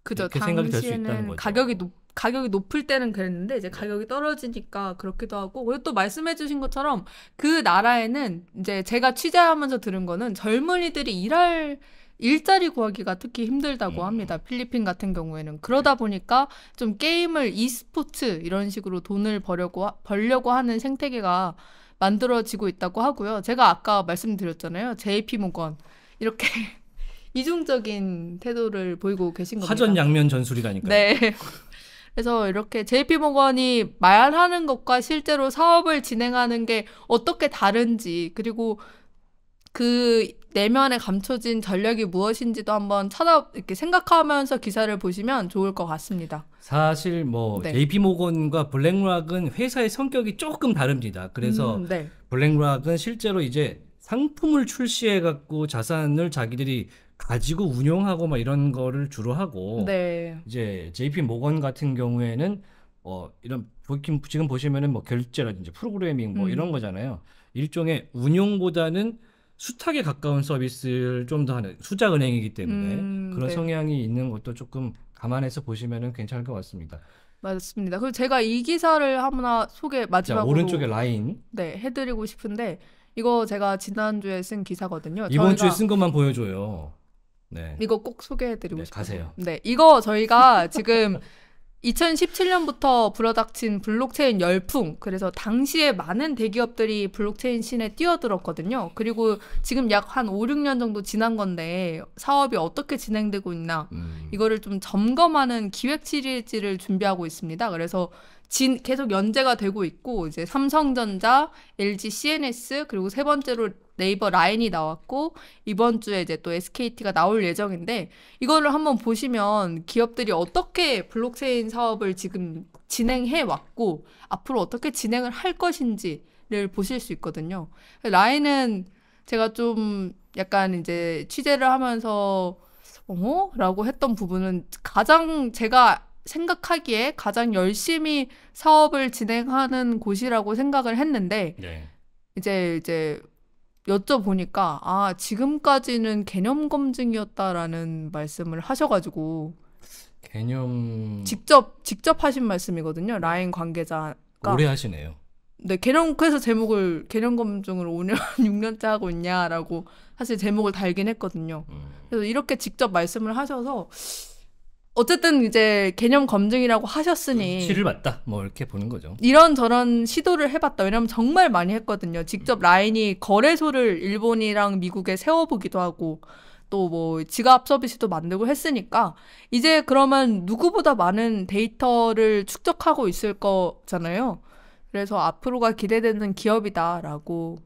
A: 그죠. 될수 있다는 가격이
B: 높 가격이 높을 때는 그랬는데 이제 가격이 떨어지니까 그렇기도 하고 그리고 또 말씀해주신 것처럼 그 나라에는 이제 제가 취재하면서 들은 거는 젊은이들이 일할 일자리 구하기가 특히 힘들다고 음. 합니다. 필리핀 같은 경우에는 그러다 네. 보니까 좀 게임을 e스포츠 이런 식으로 돈을 벌려고 벌려고 하는 생태계가 만들어지고 있다고 하고요. 제가 아까 말씀드렸잖아요. JP 모건 이렇게 이중적인 태도를 보이고 계신 겁니다. 화전
A: 양면 전술이라니까요.
B: 네. 그래서 이렇게 JP 모건이 말하는 것과 실제로 사업을 진행하는 게 어떻게 다른지 그리고 그 내면에 감춰진 전략이 무엇인지도 한번 찾아 이렇게 생각하면서 기사를 보시면 좋을 것 같습니다.
A: 사실 뭐 네. JP 모건과 블랙락은 회사의 성격이 조금 다릅니다. 그래서 음, 네. 블랙락은 실제로 이제 상품을 출시해 갖고 자산을 자기들이 가지고 운용하고 막 이런 거를 주로 하고 네. 이제 JP 모건 같은 경우에는 어 이런 지금 보시면은 뭐 결제라든지 프로그래밍 뭐 음. 이런 거잖아요. 일종의 운용보다는 수탁에 가까운 서비스를 좀 더 하는 수자 은행이기 때문에 음, 그런 네. 성향이 있는 것도 조금 감안해서 보시면은 괜찮을 것 같습니다.
B: 맞습니다. 그리고 제가 이 기사를 하나 소개 마지막으로 오른쪽에 라인 네 해드리고 싶은데 이거 제가 지난주에 쓴 기사거든요. 이번 주에 쓴
A: 것만 보여줘요. 네.
B: 이거 꼭 소개해드리고 네, 싶어요. 가세요. 네, 이거 저희가 지금 2017년부터 불어닥친 블록체인 열풍, 그래서 당시에 많은 대기업들이 블록체인 신에 뛰어들었거든요. 그리고 지금 약 한 5, 6년 정도 지난 건데 사업이 어떻게 진행되고 있나 음. 이거를 좀 점검하는 기획 시리즈를 준비하고 있습니다. 그래서 진, 계속 연재가 되고 있고 이제 삼성전자, LG CNS 그리고 세 번째로 네이버 라인이 나왔고 이번 주에 이제 또 SKT가 나올 예정인데 이거를 한번 보시면 기업들이 어떻게 블록체인 사업을 지금 진행해 왔고 앞으로 어떻게 진행을 할 것인지를 보실 수 있거든요. 라인은 제가 좀 약간 이제 취재를 하면서 어? 라고 했던 부분은 가장 제가 생각하기에 가장 열심히 사업을 진행하는 곳이라고 생각을 했는데 네. 이제 이제 여쭤보니까 아 지금까지는 개념 검증이었다라는 말씀을 하셔가지고
A: 개념
B: 직접 직접 하신 말씀이거든요 라인 관계자가 오래 하시네요. 네 개념 그래서 제목을 개념 검증을 5년 6년째 하고 있냐라고 사실 제목을 달긴 했거든요. 음. 그래서 이렇게 직접 말씀을 하셔서 어쨌든 이제 개념 검증이라고 하셨으니 음, 치를
A: 맞다 뭐 이렇게 보는 거죠.
B: 이런 저런 시도를 해봤다. 왜냐면 정말 많이 했거든요. 직접 음. 라인이 거래소를 일본이랑 미국에 세워보기도 하고 또 뭐 지갑 서비스도 만들고 했으니까 이제 그러면 누구보다 많은 데이터를 축적하고 있을 거잖아요. 그래서 앞으로가 기대되는 기업이다라고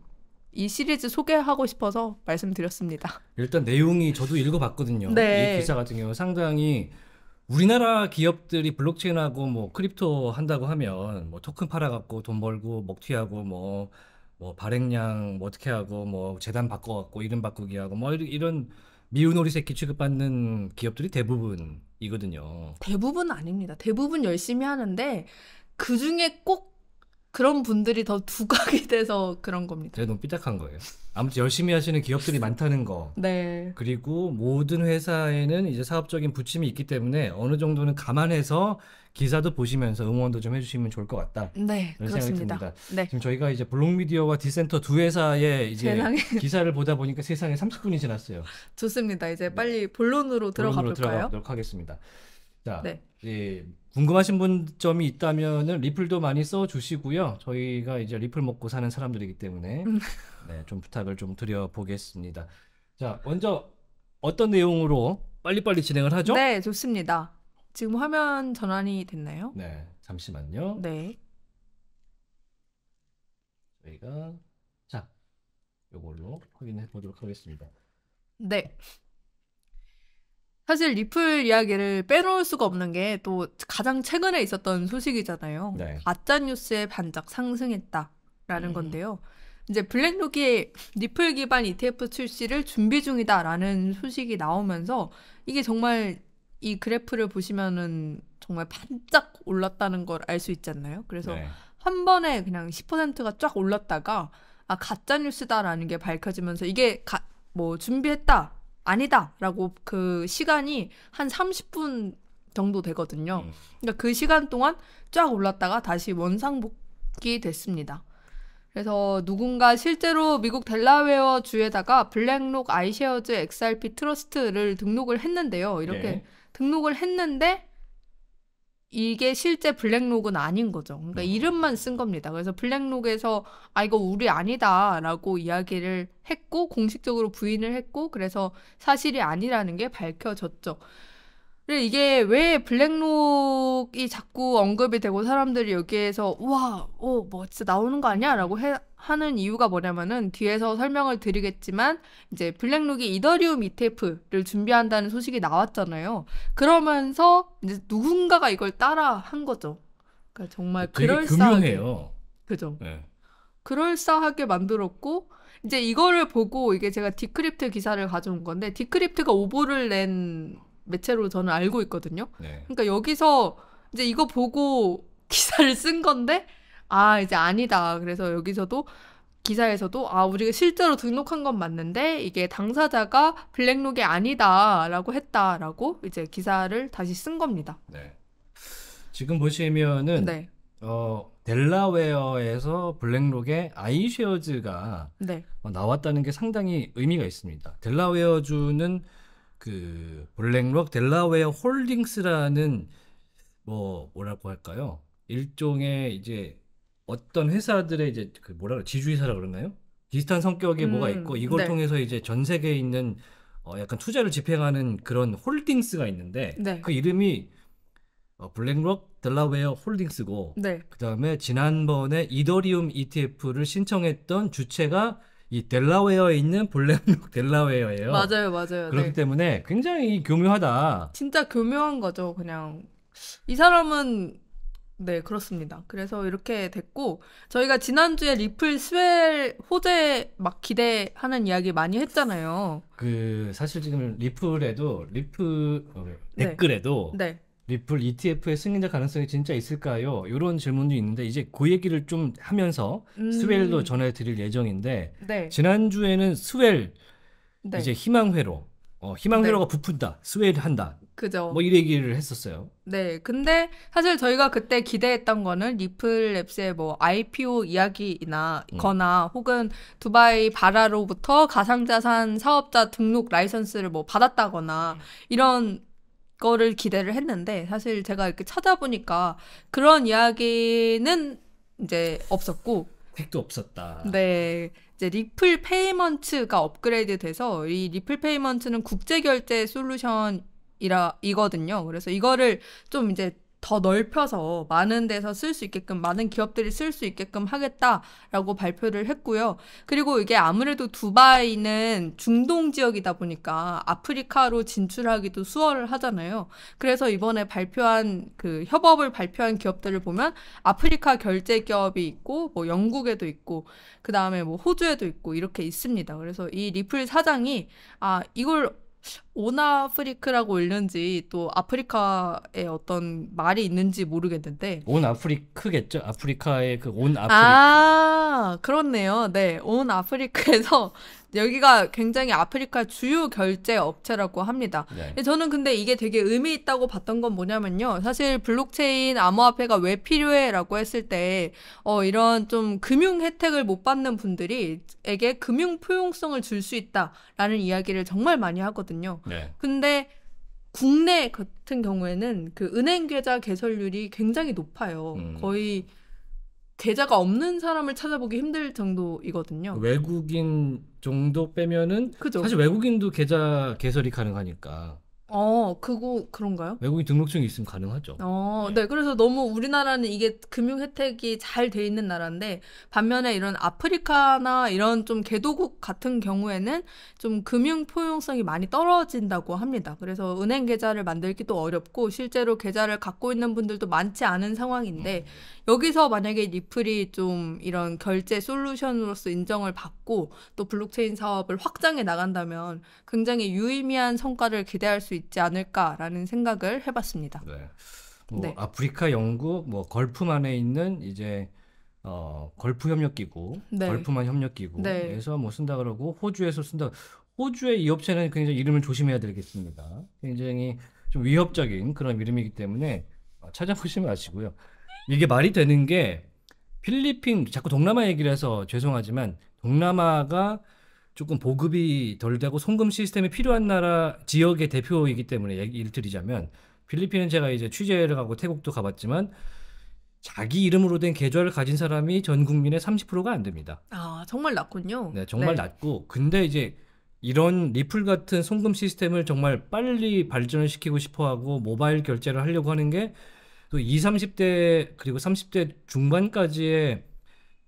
B: 이 시리즈 소개하고 싶어서 말씀드렸습니다.
A: 일단 내용이 저도 읽어봤거든요. 네. 이 기사 같은 경우 상당히 우리나라 기업들이 블록체인하고 뭐 크립토 한다고 하면 뭐 토큰 팔아갖고 돈 벌고 먹튀하고 뭐, 뭐 발행량 뭐 어떻게 하고 뭐 재단 바꿔갖고 이름 바꾸기 하고 뭐 이런 미운 오리 새끼 취급받는 기업들이 대부분이거든요.
B: 대부분 아닙니다. 대부분 열심히 하는데 그 중에 꼭 그런 분들이 더 두각이 돼서 그런 겁니다.
A: 제가 너무 삐딱한 거예요. 아무튼 열심히 하시는 기업들이 많다는 거. 네. 그리고 모든 회사에는 이제 사업적인 부침이 있기 때문에 어느 정도는 감안해서 기사도 보시면서 응원도 좀 해주시면 좋을 것 같다. 네, 그렇습니다. 네. 지금 저희가 이제 블록미디어와 디센터 두 회사의 이제 세상에. 기사를 보다 보니까 세상에 30분이 지났어요.
B: 좋습니다. 이제 네. 빨리 본론으로 들어가 볼까요? 본론으로 들어가도록
A: 하겠습니다. 자, 네. 예, 궁금하신 분점이 있다면은 리플도 많이 써 주시고요. 저희가 이제 리플 먹고 사는 사람들이기 때문에 음. 네, 좀 부탁을 좀 드려 보겠습니다. 자, 먼저 어떤 내용으로 빨리빨리 진행을 하죠? 네,
B: 좋습니다. 지금 화면 전환이 됐나요?
A: 네, 잠시만요. 네. 저희가 자, 요걸로 확인해 보도록 하겠습니다.
B: 네. 사실 리플 이야기를 빼놓을 수가 없는 게 또 가장 최근에 있었던 소식이잖아요. 네. 가짜 뉴스의 반짝 상승했다라는 음. 건데요. 이제 블랙록이 리플 기반 ETF 출시를 준비 중이다라는 소식이 나오면서 이게 정말 이 그래프를 보시면은 정말 반짝 올랐다는 걸 알 수 있잖아요. 그래서 네. 한 번에 그냥 10%가 쫙 올랐다가 아 가짜 뉴스다라는 게 밝혀지면서 이게 가, 뭐 준비했다 아니다라고 그 시간이 한 30분 정도 되거든요. 음. 그러니까 그 시간 동안 쫙 올랐다가 다시 원상복귀 됐습니다. 그래서 누군가 실제로 미국 델라웨어 주에다가 블랙록 아이쉐어즈 XRP 트러스트를 등록을 했는데요. 이렇게 네. 등록을 했는데 이게 실제 블랙록은 아닌 거죠. 그러니까 음. 이름만 쓴 겁니다. 그래서 블랙록에서 아 이거 우리 아니다라고 이야기를 했고 공식적으로 부인을 했고 그래서 사실이 아니라는 게 밝혀졌죠. 이게 왜 블랙록이 자꾸 언급이 되고 사람들이 여기에서 우와 어 뭐 진짜 나오는 거 아니야 라고 해, 하는 이유가 뭐냐면은 뒤에서 설명을 드리겠지만 이제 블랙록이 이더리움 ETF를 준비한다는 소식이 나왔잖아요 그러면서 이제 누군가가 이걸 따라 한 거죠 그러니까 정말 그럴싸하게 금용해요. 그죠 네. 그럴싸하게 만들었고 이제 이거를 보고 이게 제가 디크립트 기사를 가져온 건데 디크립트가 오보를 낸 매체로 저는 알고 있거든요. 네. 그러니까 여기서 이제 이거 보고 기사를 쓴 건데 아 이제 아니다. 그래서 여기서도 기사에서도 아 우리가 실제로 등록한 건 맞는데 이게 당사자가 블랙록이 아니다라고 했다라고 이제 기사를 다시 쓴 겁니다.
A: 네. 지금 보시면은 네. 어 델라웨어에서 블랙록에 아이쉐어즈가 네. 어, 나왔다는 게 상당히 의미가 있습니다. 델라웨어주는 그 블랙록 델라웨어 홀딩스라는 뭐 뭐라고 할까요? 일종의 이제 어떤 회사들의 이제 그 뭐라 그래 지주회사라 그런가요 비슷한 성격의 음, 뭐가 있고 이걸 네. 통해서 이제 전 세계에 있는 어 약간 투자를 집행하는 그런 홀딩스가 있는데 네. 그 이름이 어 블랙록 델라웨어 홀딩스고 네. 그다음에 지난번에 이더리움 ETF를 신청했던 주체가 이 델라웨어에 있는 볼렘룩 델라웨어예요. 맞아요,
B: 맞아요. 그렇기 네.
A: 때문에 굉장히 교묘하다.
B: 진짜 교묘한 거죠. 그냥 이 사람은 네 그렇습니다. 그래서 이렇게 됐고 저희가 지난주에 리플 스웰 호재 막 기대하는 이야기 많이 했잖아요.
A: 그 사실 지금 리플에도 리플 어, 네. 댓글에도 네. 네. 리플 ETF의 승인될 가능성이 진짜 있을까요? 이런 질문도 있는데 이제 그 얘기를 좀 하면서 음. 스웰도 전해드릴 예정인데 네. 지난주에는 스웰 네. 이제 희망회로 어, 희망회로가 네. 부푼다, 스웰한다. 그죠. 뭐이 얘기를 했었어요.
B: 네, 근데 사실 저희가 그때 기대했던 거는 리플랩스의 뭐 IPO 이야기나 음. 거나 혹은 두바이 바라로부터 가상자산 사업자 등록 라이선스를 뭐 받았다거나 음. 이런 거를 기대를 했는데 사실 제가 이렇게 찾아보니까 그런 이야기는 이제 없었고
A: 택도 없었다.
B: 네. 이제 리플 페이먼트가 업그레이드 돼서 이 리플 페이먼트는 국제 결제 솔루션이라 이거든요. 그래서 이거를 좀 이제 더 넓혀서 많은 데서 쓸 수 있게끔 많은 기업들이 쓸 수 있게끔 하겠다라고 발표를 했고요. 그리고 이게 아무래도 두바이는 중동 지역이다 보니까 아프리카로 진출하기도 수월을 하잖아요. 그래서 이번에 발표한 그 협업을 발표한 기업들을 보면 아프리카 결제 기업이 있고 뭐 영국에도 있고 그다음에 뭐 호주에도 있고 이렇게 있습니다. 그래서 이 리플 사장이 아 이걸 온아프리크라고 읽는지 또 아프리카에 어떤 말이 있는지 모르겠는데
A: 온 아프리크겠죠? 아프리카의 그 온 아프리크.
B: 아, 그렇네요. 네. 온 아프리크에서 여기가 굉장히 아프리카 주요 결제 업체라고 합니다. 네. 저는 근데 이게 되게 의미 있다고 봤던 건 뭐냐면요. 사실 블록체인 암호화폐가 왜 필요해라고 했을 때 어, 이런 좀 금융 혜택을 못 받는 분들이에게 금융 포용성을 줄 수 있다라는 이야기를 정말 많이 하거든요. 네. 근데 국내 같은 경우에는 그 은행 계좌 개설률이 굉장히 높아요. 음. 거의 계좌가 없는 사람을 찾아보기 힘들 정도이거든요.
A: 외국인 정도 빼면은 그죠. 사실 외국인도 계좌 개설이 가능하니까
B: 어, 그거 그런가요?
A: 외국인 등록증이 있으면 가능하죠.
B: 어, 네. 그래서 너무 우리나라는 이게 금융 혜택이 잘 돼 있는 나라인데 반면에 이런 아프리카나 이런 좀 개도국 같은 경우에는 좀 금융 포용성이 많이 떨어진다고 합니다. 그래서 은행 계좌를 만들기도 어렵고 실제로 계좌를 갖고 있는 분들도 많지 않은 상황인데 음. 네. 여기서 만약에 리플이 좀 이런 결제 솔루션으로서 인정을 받고 또 블록체인 사업을 확장해 나간다면 굉장히 유의미한 성과를 기대할 수 있지 않을까라는 생각을 해봤습니다.
A: 네. 뭐 네. 아프리카, 영국, 뭐 걸프만에 있는 이제 어 걸프 협력 기구, 네. 걸프만 협력 기구에서 네. 뭐 쓴다 그러고 호주에서 쓴다. 호주의 이 업체는 굉장히 이름을 조심해야 되겠습니다. 굉장히 좀 위협적인 그런 이름이기 때문에 찾아보시면 아시고요. 이게 말이 되는 게 필리핀 자꾸 동남아 얘기를 해서 죄송하지만 동남아가 조금 보급이 덜 되고 송금 시스템이 필요한 나라 지역의 대표이기 때문에 얘기를 드리자면 필리핀은 제가 이제 취재를 하고 태국도 가봤지만 자기 이름으로 된 계좌를 가진 사람이 전 국민의 30%가 안 됩니다.
B: 아 정말 낮군요. 네, 정말 네.
A: 낮고 근데 이제 이런 리플 같은 송금 시스템을 정말 빨리 발전을 시키고 싶어하고 모바일 결제를 하려고 하는 게 또 20, 30대 그리고 30대 중반까지의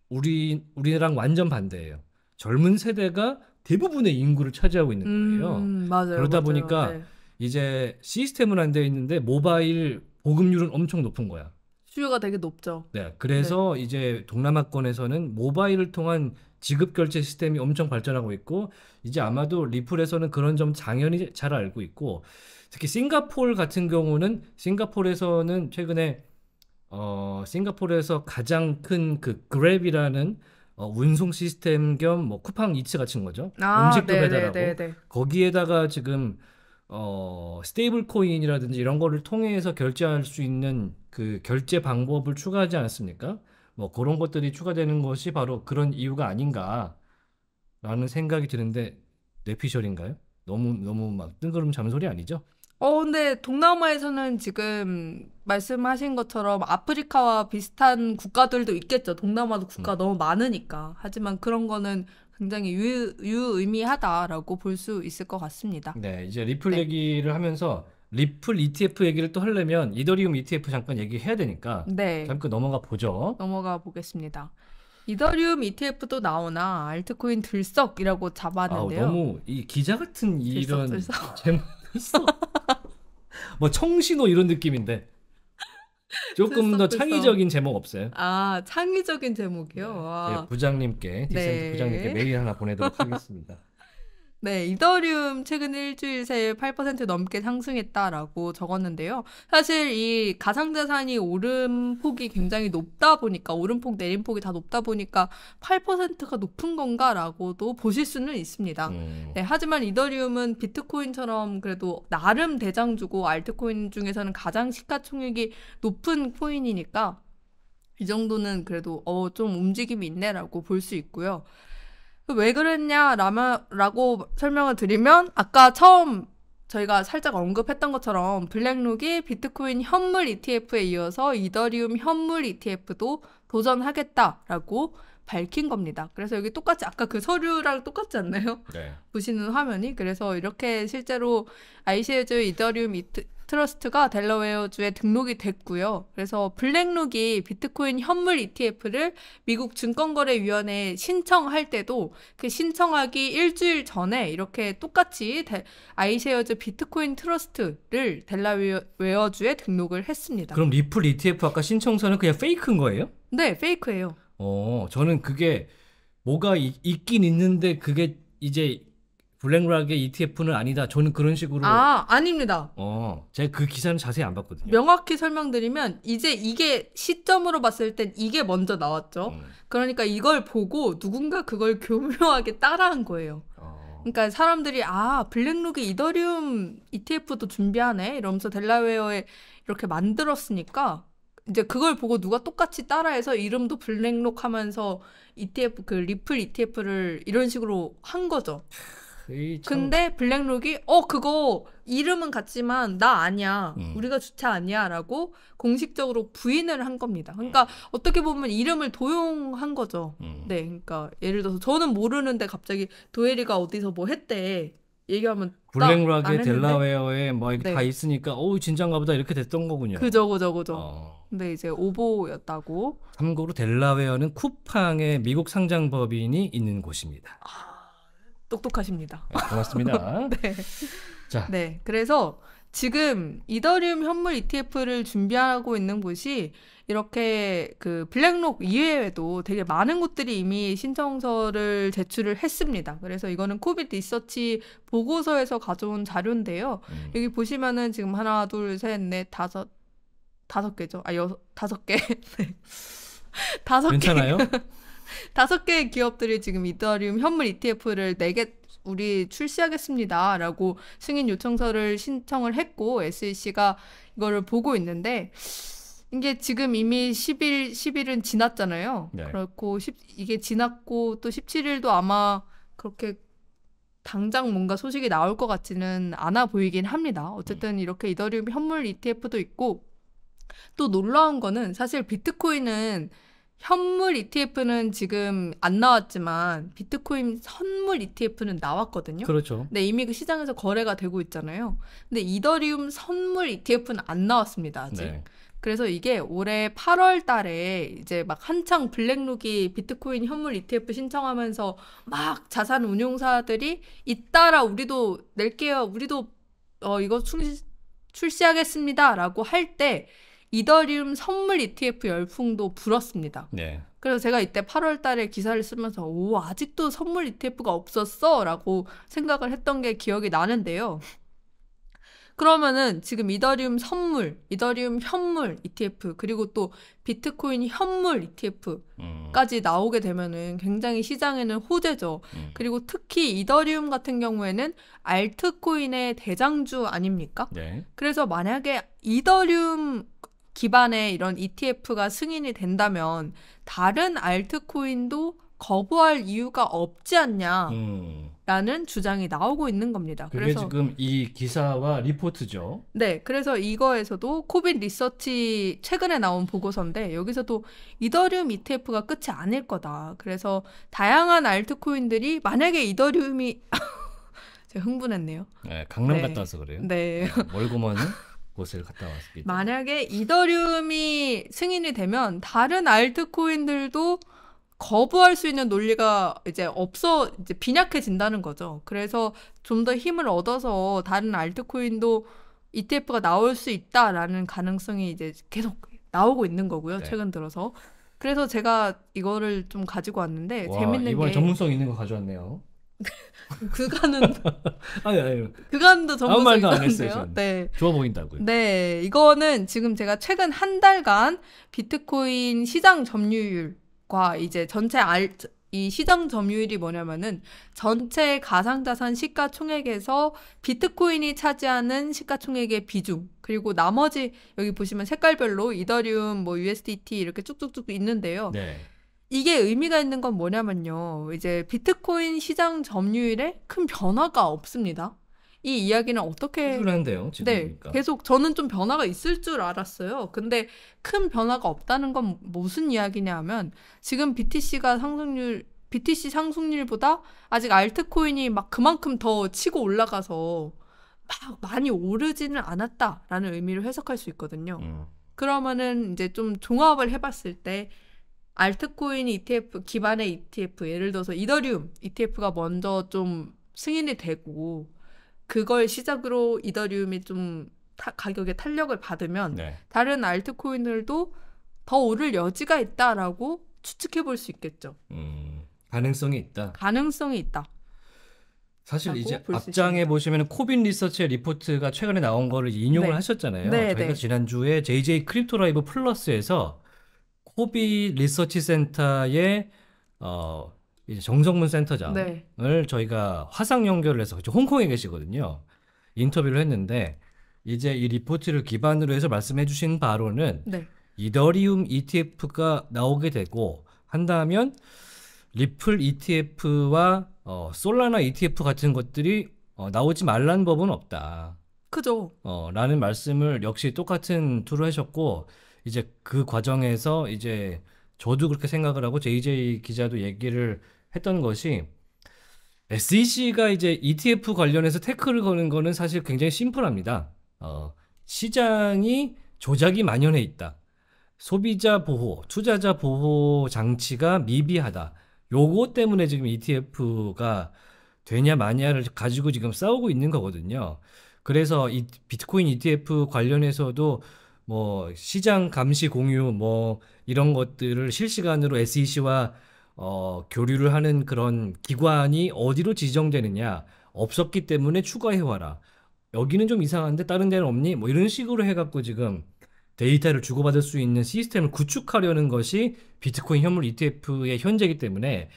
A: 우리 우리랑 완전 반대예요. 젊은 세대가 대부분의 인구를 차지하고 있는 거예요. 음, 맞아요, 그러다 맞아요. 보니까 네. 이제 시스템은 안 돼 있는데 모바일 보급률은 엄청 높은 거야.
B: 수요가 되게 높죠.
A: 네, 그래서 네. 이제 동남아권에서는 모바일을 통한 지급 결제 시스템이 엄청 발전하고 있고 이제 아마도 리플에서는 그런 점 당연히 잘 알고 있고 특히 싱가폴 같은 경우는 싱가폴에서는 최근에 어 싱가폴에서 가장 큰그 그랩이라는 어, 운송 시스템 겸 뭐 쿠팡 이츠 같은 거죠. 아, 음식도 네네, 배달하고 네네. 거기에다가 지금 어, 스테이블 코인이라든지 이런 거를 통해서 결제할 수 있는 그 결제 방법을 추가하지 않았습니까? 뭐 그런 것들이 추가되는 것이 바로 그런 이유가 아닌가라는 생각이 드는데 뇌피셜인가요? 너무 너무 막 뜬구름 잠소리 아니죠?
B: 어 근데 동남아에서는 지금 말씀하신 것처럼 아프리카와 비슷한 국가들도 있겠죠. 동남아도 국가 음. 너무 많으니까. 하지만 그런 거는 굉장히 유, 유의미하다라고 볼 수 있을 것 같습니다.
A: 네, 이제 리플 네. 얘기를 하면서 리플 ETF 얘기를 또 하려면 이더리움 ETF 잠깐 얘기해야 되니까 네. 잠깐 넘어가 보죠.
B: 넘어가 보겠습니다. 이더리움 ETF도 나오나 알트코인 들썩이라고 잡았는데요. 아, 너무
A: 이 기자 같은 이런 들썩, 들썩. 제목 뭐 청신호 이런 느낌인데. 조금 더 창의적인 제목 없어요?
B: 아 창의적인 제목이요. 네, 예,
A: 부장님께 디센트 네. 부장님께 메일 하나 보내도록 하겠습니다.
B: 네, 이더리움 최근 일주일 새 8% 넘게 상승했다라고 적었는데요. 사실 이 가상자산이 오름폭이 굉장히 높다 보니까, 오름폭, 내림폭이 다 높다 보니까 8%가 높은 건가라고도 보실 수는 있습니다. 음. 네, 하지만 이더리움은 비트코인처럼 그래도 나름 대장주고 알트코인 중에서는 가장 시가총액이 높은 코인이니까 이 정도는 그래도 어, 좀 움직임이 있네라고 볼 수 있고요. 그 왜 그랬냐라고 설명을 드리면 아까 처음 저희가 살짝 언급했던 것처럼 블랙록이 비트코인 현물 ETF에 이어서 이더리움 현물 ETF도 도전하겠다라고 밝힌 겁니다. 그래서 여기 똑같이 아까 그 서류랑 똑같지 않나요? 네. 보시는 화면이 그래서 이렇게 실제로 ICO의 이더리움 이트, e 트러스트가 델러웨어주에 등록이 됐고요. 그래서 블랙록이 비트코인 현물 ETF를 미국 증권거래위원회에 신청할 때도 그 신청하기 일주일 전에 이렇게 똑같이 아이셰어즈 비트코인 트러스트를 델라웨어주에 등록을 했습니다. 그럼
A: 리플 ETF 아까 신청서는 그냥 페이크인 거예요?
B: 네, 페이크예요.
A: 어, 저는 그게 뭐가 있, 있긴 있는데 그게 이제 블랙락의 ETF는 아니다. 저는 그런 식으로 아
B: 아닙니다.
A: 어, 제가 그 기사는 자세히 안 봤거든요.
B: 명확히 설명드리면 이제 이게 시점으로 봤을 땐 이게 먼저 나왔죠. 음. 그러니까 이걸 보고 누군가 그걸 교묘하게 따라한 거예요. 어. 그러니까 사람들이 아 블랙록이 이더리움 ETF도 준비하네 이러면서 델라웨어에 이렇게 만들었으니까 이제 그걸 보고 누가 똑같이 따라해서 이름도 블랙록 하면서 ETF 그 리플 ETF를 이런 식으로 한 거죠.
A: 그이 근데
B: 블랙록이 어 그거 이름은 같지만 나 아니야 음. 우리가 주차 아니야라고 공식적으로 부인을 한 겁니다. 그러니까 음. 어떻게 보면 이름을 도용한 거죠. 음. 네, 그러니까 예를 들어서 저는 모르는데 갑자기 도에리가 어디서 뭐 했대 얘기하면 블랙락의 델라웨어에
A: 뭐 이게 네. 다 있으니까 어 진짠가 보다 이렇게 됐던 거군요. 그죠
B: 그죠 그죠. 어. 근데 이제 오보였다고.
A: 참고로 델라웨어는 쿠팡의 미국 상장 법인이 있는 곳입니다. 아.
B: 똑똑하십니다. 네,
A: 고맙습니다. 네. 자.
B: 네. 그래서 지금 이더리움 현물 ETF를 준비하고 있는 곳이 이렇게 그 블랙록 이외에도 되게 많은 곳들이 이미 신청서를 제출을 했습니다. 그래서 이거는 코빗 리서치 보고서에서 가져온 자료인데요. 음. 여기 보시면은 지금 하나, 둘, 셋, 넷, 다섯, 다섯 개죠. 아, 여섯, 다섯 개. 네. 다섯 개. 괜찮아요? 다섯 개의 기업들이 지금 이더리움 현물 ETF를 네 개 우리 출시하겠습니다라고 승인 요청서를 신청을 했고 SEC가 이거를 보고 있는데 이게 지금 이미 10일 10일은 지났잖아요. 네. 그렇고 10, 이게 지났고 또 17일도 아마 그렇게 당장 뭔가 소식이 나올 것 같지는 않아 보이긴 합니다. 어쨌든 네. 이렇게 이더리움 현물 ETF도 있고 또 놀라운 거는 사실 비트코인은 현물 ETF는 지금 안 나왔지만 비트코인 선물 ETF는 나왔거든요. 그렇죠. 네, 이미 그 시장에서 거래가 되고 있잖아요. 근데 이더리움 선물 ETF는 안 나왔습니다. 아직. 네. 그래서 이게 올해 8월 달에 이제 막 한창 블랙록이 비트코인 현물 ETF 신청하면서 막 자산 운용사들이 잇따라 우리도 낼게요. 우리도 어 이거 출시, 출시하겠습니다라고 할때 이더리움 선물 ETF 열풍도 불었습니다. 네. 그래서 제가 이때 8월 달에 기사를 쓰면서 오 아직도 선물 ETF가 없었어라고 생각을 했던 게 기억이 나는데요. 그러면은 지금 이더리움 선물, 이더리움 현물 ETF 그리고 또 비트코인 현물 ETF까지 음. 나오게 되면은 굉장히 시장에는 호재죠. 음. 그리고 특히 이더리움 같은 경우에는 알트코인의 대장주 아닙니까? 네. 그래서 만약에 이더리움 기반의 이런 ETF가 승인이 된다면 다른 알트코인도 거부할 이유가 없지 않냐라는 음. 주장이 나오고 있는 겁니다. 그게 그래서
A: 지금 이 기사와 리포트죠.
B: 네, 그래서 이거에서도 코빈 리서치 최근에 나온 보고서인데 여기서도 이더리움 ETF가 끝이 아닐 거다. 그래서 다양한 알트코인들이 만약에 이더리움이 제가 흥분했네요.
A: 네, 강남 네. 갔다 와서 그래요. 네. 네 멀구먼 곳을 갔다 왔습니다.
B: 만약에 이더리움이 승인이 되면 다른 알트코인들도 거부할 수 있는 논리가 이제 없어 이제 빈약해진다는 거죠. 그래서 좀 더 힘을 얻어서 다른 알트코인도 ETF가 나올 수 있다라는 가능성이 이제 계속 나오고 있는 거고요. 네. 최근 들어서. 그래서 제가 이거를 좀 가지고 왔는데 와, 재밌는 이번에 게 전문성
A: 있는 거 가져왔네요. 그간은 아니 아니 그간도 정무 말도 안 했어요. 네, 좋아 보인다고요.
B: 네, 이거는 지금 제가 최근 한 달간 비트코인 시장 점유율과 이제 전체 알, 이 시장 점유율이 뭐냐면은 전체 가상자산 시가총액에서 비트코인이 차지하는 시가총액의 비중 그리고 나머지 여기 보시면 색깔별로 이더리움 뭐 USDT 이렇게 쭉쭉쭉 있는데요. 네. 이게 의미가 있는 건 뭐냐면요. 이제 비트코인 시장 점유율에 큰 변화가 없습니다. 이 이야기는 어떻게 한데요 지금 네, 그러니까. 계속 저는 좀 변화가 있을 줄 알았어요. 근데 큰 변화가 없다는 건 무슨 이야기냐면 지금 BTC가 상승률 BTC 상승률보다 아직 알트코인이 막 그만큼 더 치고 올라가서 막 많이 오르지는 않았다라는 의미를 해석할 수 있거든요. 음. 그러면은 이제 좀 종합을 해봤을 때 알트코인 ETF 기반의 ETF 예를 들어서 이더리움 ETF가 먼저 좀 승인이 되고 그걸 시작으로 이더리움이 좀 타, 가격에 탄력을 받으면 네. 다른 알트코인들도 더 오를 여지가 있다라고 추측해 볼 수 있겠죠.
A: 음, 가능성이 있다.
B: 가능성이 있다.
A: 사실 이제 앞장에 보시면 코빈 리서치의 리포트가 최근에 나온 거를 인용을 네. 하셨잖아요. 네, 저희가 네. 지난주에 JJ 크립토 라이브 플러스에서 호비 리서치 센터의 어 이제 정성문 센터장을 네. 저희가 화상 연결을 해서 홍콩에 계시거든요. 인터뷰를 했는데 이제 이 리포트를 기반으로 해서 말씀해 주신 바로는 네. 이더리움 ETF가 나오게 되고 한다면 리플 ETF와 어, 솔라나 ETF 같은 것들이 어, 나오지 말란 법은 없다. 그죠. 어, 라는 말씀을 역시 똑같은 투을 하셨고 이제 그 과정에서 이제 저도 그렇게 생각을 하고 JJ 기자도 얘기를 했던 것이 SEC가 이제 ETF 관련해서 태클을 거는 거는 사실 굉장히 심플합니다. 어, 시장이 조작이 만연해 있다. 소비자 보호, 투자자 보호 장치가 미비하다. 요거 때문에 지금 ETF가 되냐 마냐를 가지고 지금 싸우고 있는 거거든요. 그래서 이 비트코인 ETF 관련해서도 뭐 시장 감시 공유 뭐 이런 것들을 실시간으로 SEC와 어, 교류를 하는 그런 기관이 어디로 지정되느냐 없었기 때문에 추가해 와라. 여기는 좀 이상한데 다른 데는 없니? 뭐 이런 식으로 해갖고 지금 데이터를 주고받을 수 있는 시스템을 구축하려는 것이 비트코인 현물 ETF의 현재이기 때문에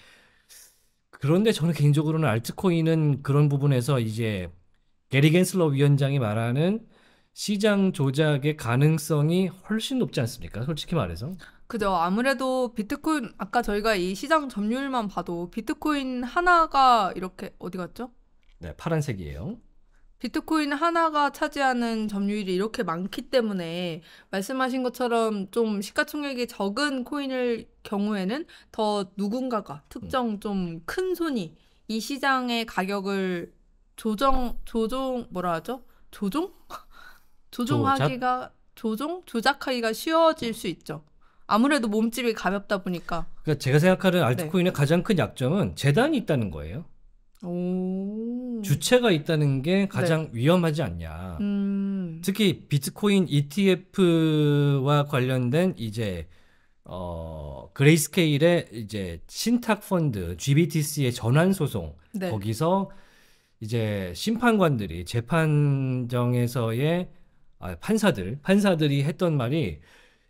A: 그런데 저는 개인적으로는 알트코인은 그런 부분에서 이제 게리 겐슬러 위원장이 말하는 시장 조작의 가능성이 훨씬 높지 않습니까? 솔직히 말해서.
B: 그죠. 아무래도 비트코인 아까 저희가 이 시장 점유율만 봐도 비트코인 하나가 이렇게 어디 갔죠?
A: 네, 파란색이에요.
B: 비트코인 하나가 차지하는 점유율이 이렇게 많기 때문에 말씀하신 것처럼 좀 시가총액이 적은 코인을 경우에는 더 누군가가 특정 음. 좀큰 손이 이 시장의 가격을 조정 조종 뭐라 하죠? 조종? 조종하기가 조종 조작하기가 쉬워질 수 있죠. 아무래도 몸집이 가볍다 보니까.
A: 그러니까 제가 생각하는 네. 알트코인의 네. 가장 큰 약점은 재단이 있다는 거예요.
B: 오.
A: 주체가 있다는 게 가장 네. 위험하지 않냐. 음. 특히 비트코인 ETF와 관련된 이제 어 그레이스케일의 이제 신탁 펀드 GBTC의 전환 소송 네. 거기서 이제 심판관들이 재판정에서의 아, 판사들 판사들이 했던 말이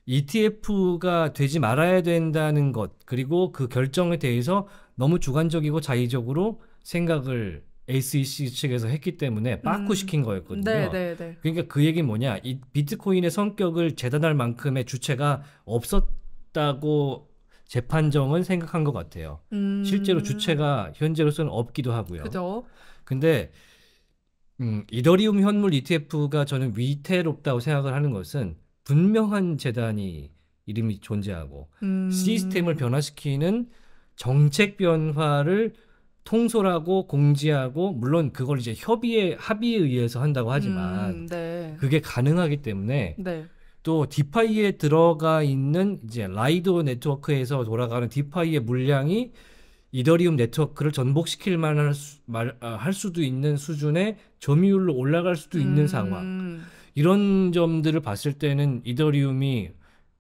A: ETF가 되지 말아야 된다는 것 그리고 그 결정에 대해서 너무 주관적이고 자의적으로 생각을 SEC 측에서 했기 때문에 음. 빠꾸시킨 거였거든요. 네, 네, 네. 그러니까 그 얘기는 뭐냐? 이 비트코인의 성격을 재단할 만큼의 주체가 없었다고 재판정은 생각한 것 같아요. 음. 실제로 주체가 현재로서는 없기도 하고요. 그죠. 근데 음, 이더리움 현물 ETF가 저는 위태롭다고 생각을 하는 것은 분명한 재단이 이름이 존재하고 음. 시스템을 변화시키는 정책 변화를 통솔하고 공지하고 물론 그걸 이제 협의에 합의에 의해서 한다고 하지만 음, 네. 그게 가능하기 때문에 네. 또 디파이에 들어가 있는 이제 라이더 네트워크에서 돌아가는 디파이의 물량이 이더리움 네트워크를 전복시킬 만한 수, 말, 아, 할 수도 있는 수준의 점유율로 올라갈 수도 있는 음. 상황. 이런 점들을 봤을 때는 이더리움이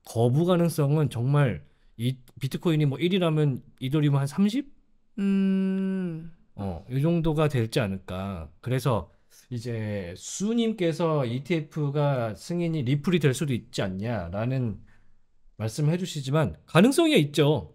A: 거부 가능성은 정말 이 비트코인이 뭐 1이라면 이더리움 한 30?
B: 음.
A: 어, 이 정도가 될지 않을까. 그래서 이제 수님께서 ETF가 승인이 리플이 될 수도 있지 않냐라는 말씀해 주시지만 가능성이 있죠.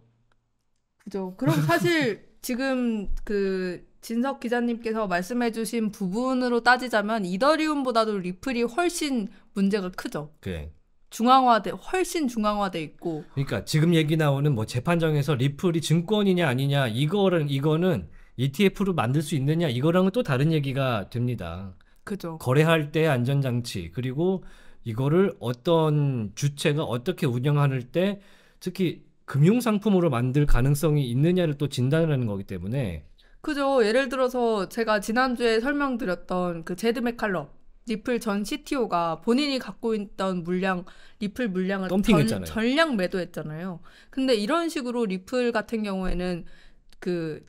B: 그죠. 그럼 사실 지금 그 진석 기자님께서 말씀해주신 부분으로 따지자면 이더리움보다도 리플이 훨씬 문제가 크죠. 그래. 네. 중앙화돼 훨씬 중앙화돼 있고.
A: 그러니까 지금 얘기 나오는 뭐 재판정에서 리플이 증권이냐 아니냐 이거는 이거는 e ETF로 만들 수 있느냐 이거랑은 또 다른 얘기가 됩니다. 그죠. 거래할 때 안전장치 그리고 이거를 어떤 주체가 어떻게 운영하는 때 특히 금융 상품으로 만들 가능성이 있느냐를 또 진단하는 을 거기 때문에
B: 그죠. 예를 들어서 제가 지난주에 설명드렸던 그 제드 메칼럼 리플 전 CTO가 본인이 갖고 있던 물량 리플 물량을 덤핑했잖아요. 전, 전량 매도했잖아요. 근데 이런 식으로 리플 같은 경우에는 그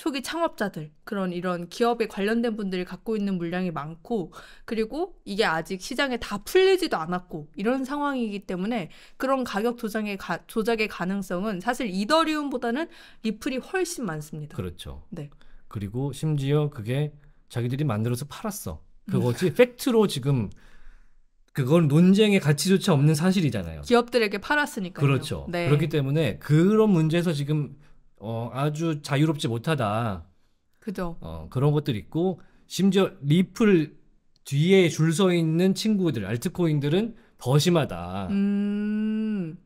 B: 초기 창업자들 그런 이런 기업에 관련된 분들이 갖고 있는 물량이 많고 그리고 이게 아직 시장에 다 풀리지도 않았고 이런 상황이기 때문에 그런 가격 조작의 가, 조작의 가능성은 사실 이더리움보다는 리플이 훨씬 많습니다. 그렇죠. 네.
A: 그리고 심지어 그게 자기들이 만들어서 팔았어. 음. 그거지 팩트로 지금 그건 논쟁의 가치조차 없는 사실이잖아요.
B: 기업들에게 팔았으니까요. 그렇죠. 네. 그렇기
A: 때문에 그런 문제에서 지금 어, 아주 자유롭지 못하다. 그죠. 어, 그런 것들 있고 심지어 리플 뒤에 줄 서 있는 친구들 알트코인들은 더 심하다.
B: 음.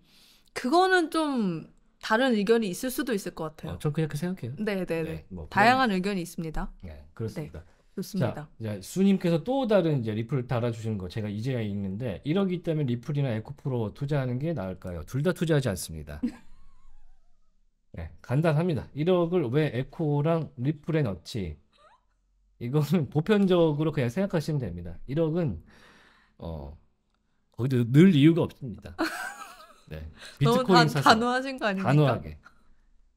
B: 그거는 좀 다른 의견이 있을 수도 있을 것 같아요.
A: 어, 전 그냥 그 생각해요. 네, 네, 네. 네 뭐 다양한
B: 그런... 의견이 있습니다.
A: 네, 그렇습니다. 네, 좋습니다. 자, 수님께서 또 다른 이제 리플 달아주신 거 제가 이제야 읽는데 1억 있다면 리플이나 에코프로 투자하는 게 나을까요? 둘 다 투자하지 않습니다. 네, 간단합니다. 1억을 왜 에코랑 리플에 넣지? 이거는 보편적으로 그냥 생각하시면 됩니다. 1억은 어 거기도 늘 이유가 없습니다. 네, 비트코인 너무 단, 사서 단호하신 거 아닙니까? 단호하게.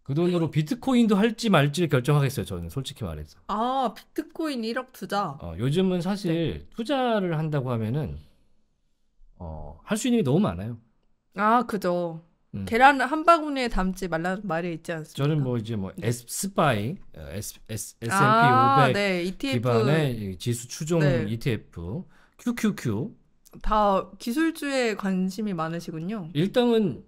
A: 그 돈으로 비트코인도 할지 말지 결정하겠어요. 저는 솔직히 말해서.
B: 아 비트코인 1억 투자.
A: 어, 요즘은 사실 네. 투자를 한다고 하면은 어, 할 수 있는 게 너무 많아요.
B: 아 그죠. 음. 계란한 바구니에 담지 말라는 말이 있지 않습니까?
A: 저는 뭐 이제 뭐 S, 스파이 어, S, S, S&P 500 아, 네, ETF. 기반의 지수 추종 네. ETF QQQ
B: 다 기술주에 관심이 많으시군요.
A: 일단은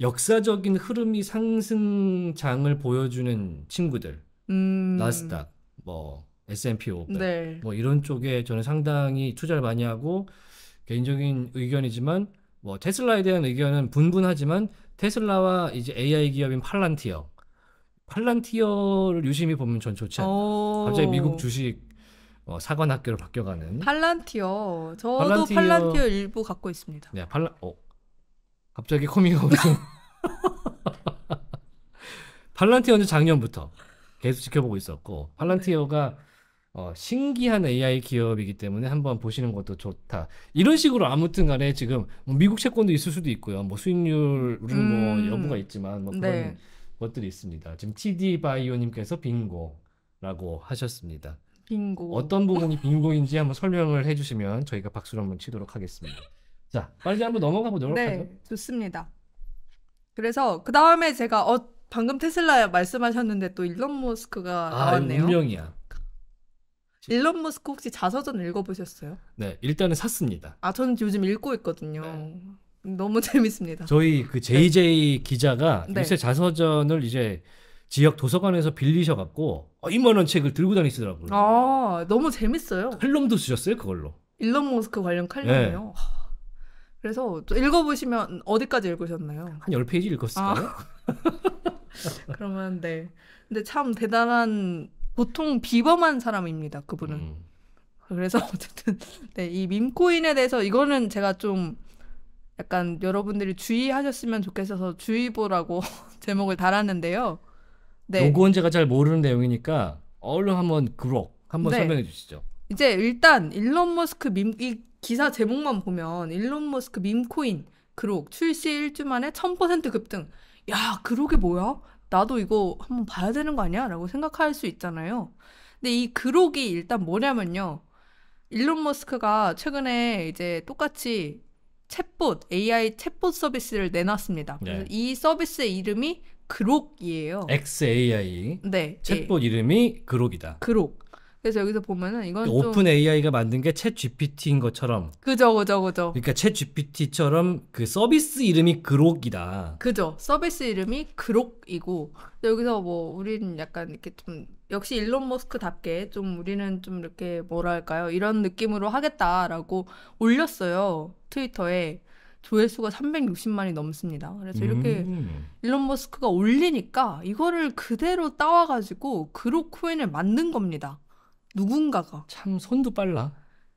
A: 역사적인 흐름이 상승장을 보여주는 친구들 음... 나스닥 뭐 S&P 500 네. 뭐 이런 쪽에 저는 상당히 투자를 많이 하고 개인적인 의견이지만 뭐 테슬라에 대한 의견은 분분하지만 테슬라와 이제 AI 기업인 팔란티어 팔란티어를 유심히 보면 전 좋지 않나. 갑자기 미국 주식 어, 사관 학교로 바뀌어가는
B: 팔란티어. 저도 팔란티어... 팔란티어, 일부 갖고 있습니다.
A: 네, 팔라. 어. 갑자기 코믹아웃. 팔란티어는 작년부터 계속 지켜보고 있었고 팔란티어가 어, 신기한 AI 기업이기 때문에 한번 보시는 것도 좋다. 이런 식으로 아무튼 간에 지금 뭐 미국 채권도 있을 수도 있고요. 뭐 수익률은 뭐 음. 뭐 여부가 있지만 뭐 그런 네. 것들이 있습니다. 지금 TD 바이오님께서 빙고라고 하셨습니다. 빙고. 어떤 부분이 빙고인지 한번 설명을 해주시면 저희가 박수를 한번 치도록 하겠습니다. 자, 빨리 한번 넘어가 보도록 네, 하죠.
B: 좋습니다. 그래서 그 다음에 제가 어, 방금 테슬라 말씀하셨는데 또 일론 머스크가 아, 나왔네요. 운명이야. 일론 머스크 혹시 자서전 읽어보셨어요?
A: 네, 일단은 샀습니다.
B: 아, 저는 요즘 읽고 있거든요. 네. 음, 너무 재밌습니다. 저희 그
A: JJ 네. 기자가 네. 요새 자서전을 이제 지역 도서관에서 빌리셔갖고 어, 만원 책을 들고 다니시더라고요.
B: 아, 너무 재밌어요.
A: 칼럼도 쓰셨어요 그걸로.
B: 일론 머스크 관련 칼럼이요. 네. 그래서 읽어보시면 어디까지 읽으셨나요?
A: 한 10페이지 읽었을까요?
B: 아. 그러면 네. 근데 참 대단한 보통 비범한 사람입니다. 그분은. 음. 그래서 어쨌든 네, 이 밈코인에 대해서 이거는 제가 좀 약간 여러분들이 주의하셨으면 좋겠어서 주의보라고 제목을 달았는데요. 네. 요건
A: 제가 잘 모르는 내용이니까 얼른 한번 그럭 한번 네. 설명해 주시죠.
B: 이제 일단 일론 머스크 밈이 기사 제목만 보면 일론 머스크 밈코인 그록 출시 1주 만에 1000% 급등. 야, 그록이 뭐야? 나도 이거 한번 봐야 되는 거 아니야? 라고 생각할 수 있잖아요. 근데 이 그록이 일단 뭐냐면요. 일론 머스크가 최근에 이제 똑같이 챗봇, AI 챗봇 서비스를 내놨습니다. 네. 그래서 네. 이 서비스의 이름이 그록이에요.
A: XAI. 네. 예. 챗봇 예. 이름이 그록이다. 그록.
B: 그래서 여기서 보면은 이건 그러니까 오픈 좀...
A: AI가 만든 게 챗 GPT인 것처럼
B: 그죠 그죠 그죠
A: 그러니까 챗 GPT처럼 그 서비스 이름이 그록이다
B: 그죠 서비스 이름이 그록이고 여기서 뭐 우리는 약간 이렇게 좀 역시 일론 머스크답게 좀 우리는 좀 이렇게 뭐랄까요 이런 느낌으로 하겠다라고 올렸어요 트위터에 조회수가 360만이 넘습니다. 그래서 이렇게 음. 일론 머스크가 올리니까 이거를 그대로 따와가지고 그로코인을 만든 겁니다. 누군가가 참 손도 빨라.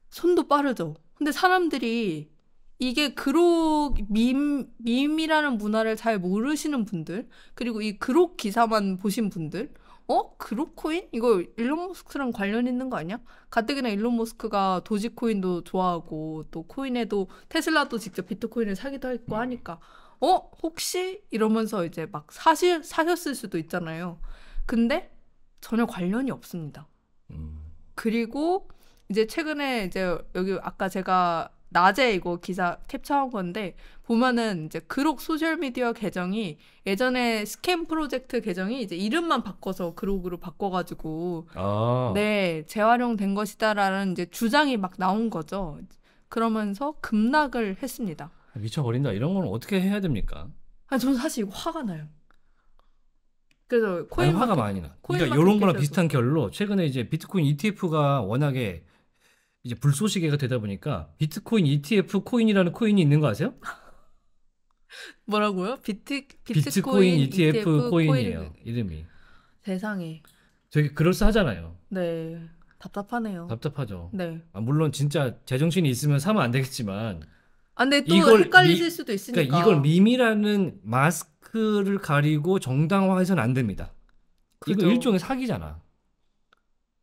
B: 손도 빠르죠. 근데 사람들이 이게 그록 밈 밈이라는 문화를 잘 모르시는 분들 그리고 이 그록 기사만 보신 분들 어? 그로코인? 이거 일론 머스크랑 관련 있는 거 아니야? 가뜩이나 일론 머스크가 도지코인도 좋아하고 또 코인에도 테슬라도 직접 비트코인을 사기도 했고 하니까 어? 혹시? 이러면서 이제 막 사실 사셨을 수도 있잖아요. 근데 전혀 관련이 없습니다. 음. 그리고 이제 최근에 이제 여기 아까 제가 낮에 이거 기사 캡처한 건데 보면은 이제 그룹 소셜 미디어 계정이 예전에 스캠 프로젝트 계정이 이제 이름만 바꿔서 그룹으로 바꿔가지고 아. 네 재활용된 것이다라는 이제 주장이 막 나온 거죠. 그러면서 급락을 했습니다.
A: 미쳐버린다 이런 건 어떻게 해야 됩니까?
B: 아니 저는 사실 화가 나요. 그래서 코인 아니, 화가
A: 많이 나. 그러니까 이런 거랑 비슷한 결로 최근에 이제 비트코인 ETF가 워낙에 이제 불쏘시개가 되다 보니까 비트코인 ETF 코인이라는 코인이 있는 거 아세요?
B: 뭐라고요? 비트 비트코인, 비트코인 ETF, ETF 코인이에요. 코인... 이름이. 세상에.
A: 되게 그럴싸하잖아요.
B: 네. 답답하네요.
A: 답답하죠. 네. 아, 물론 진짜 제정신이 있으면 사면 안 되겠지만.
B: 아, 근데 또 이걸 헷갈리실 미, 수도 그러니까 있으니까. 그러니까 이걸
A: 밈이라는 마스크 마스크를 가리고 정당화해서는 안 됩니다. 그죠. 이거 일종의 사기잖아.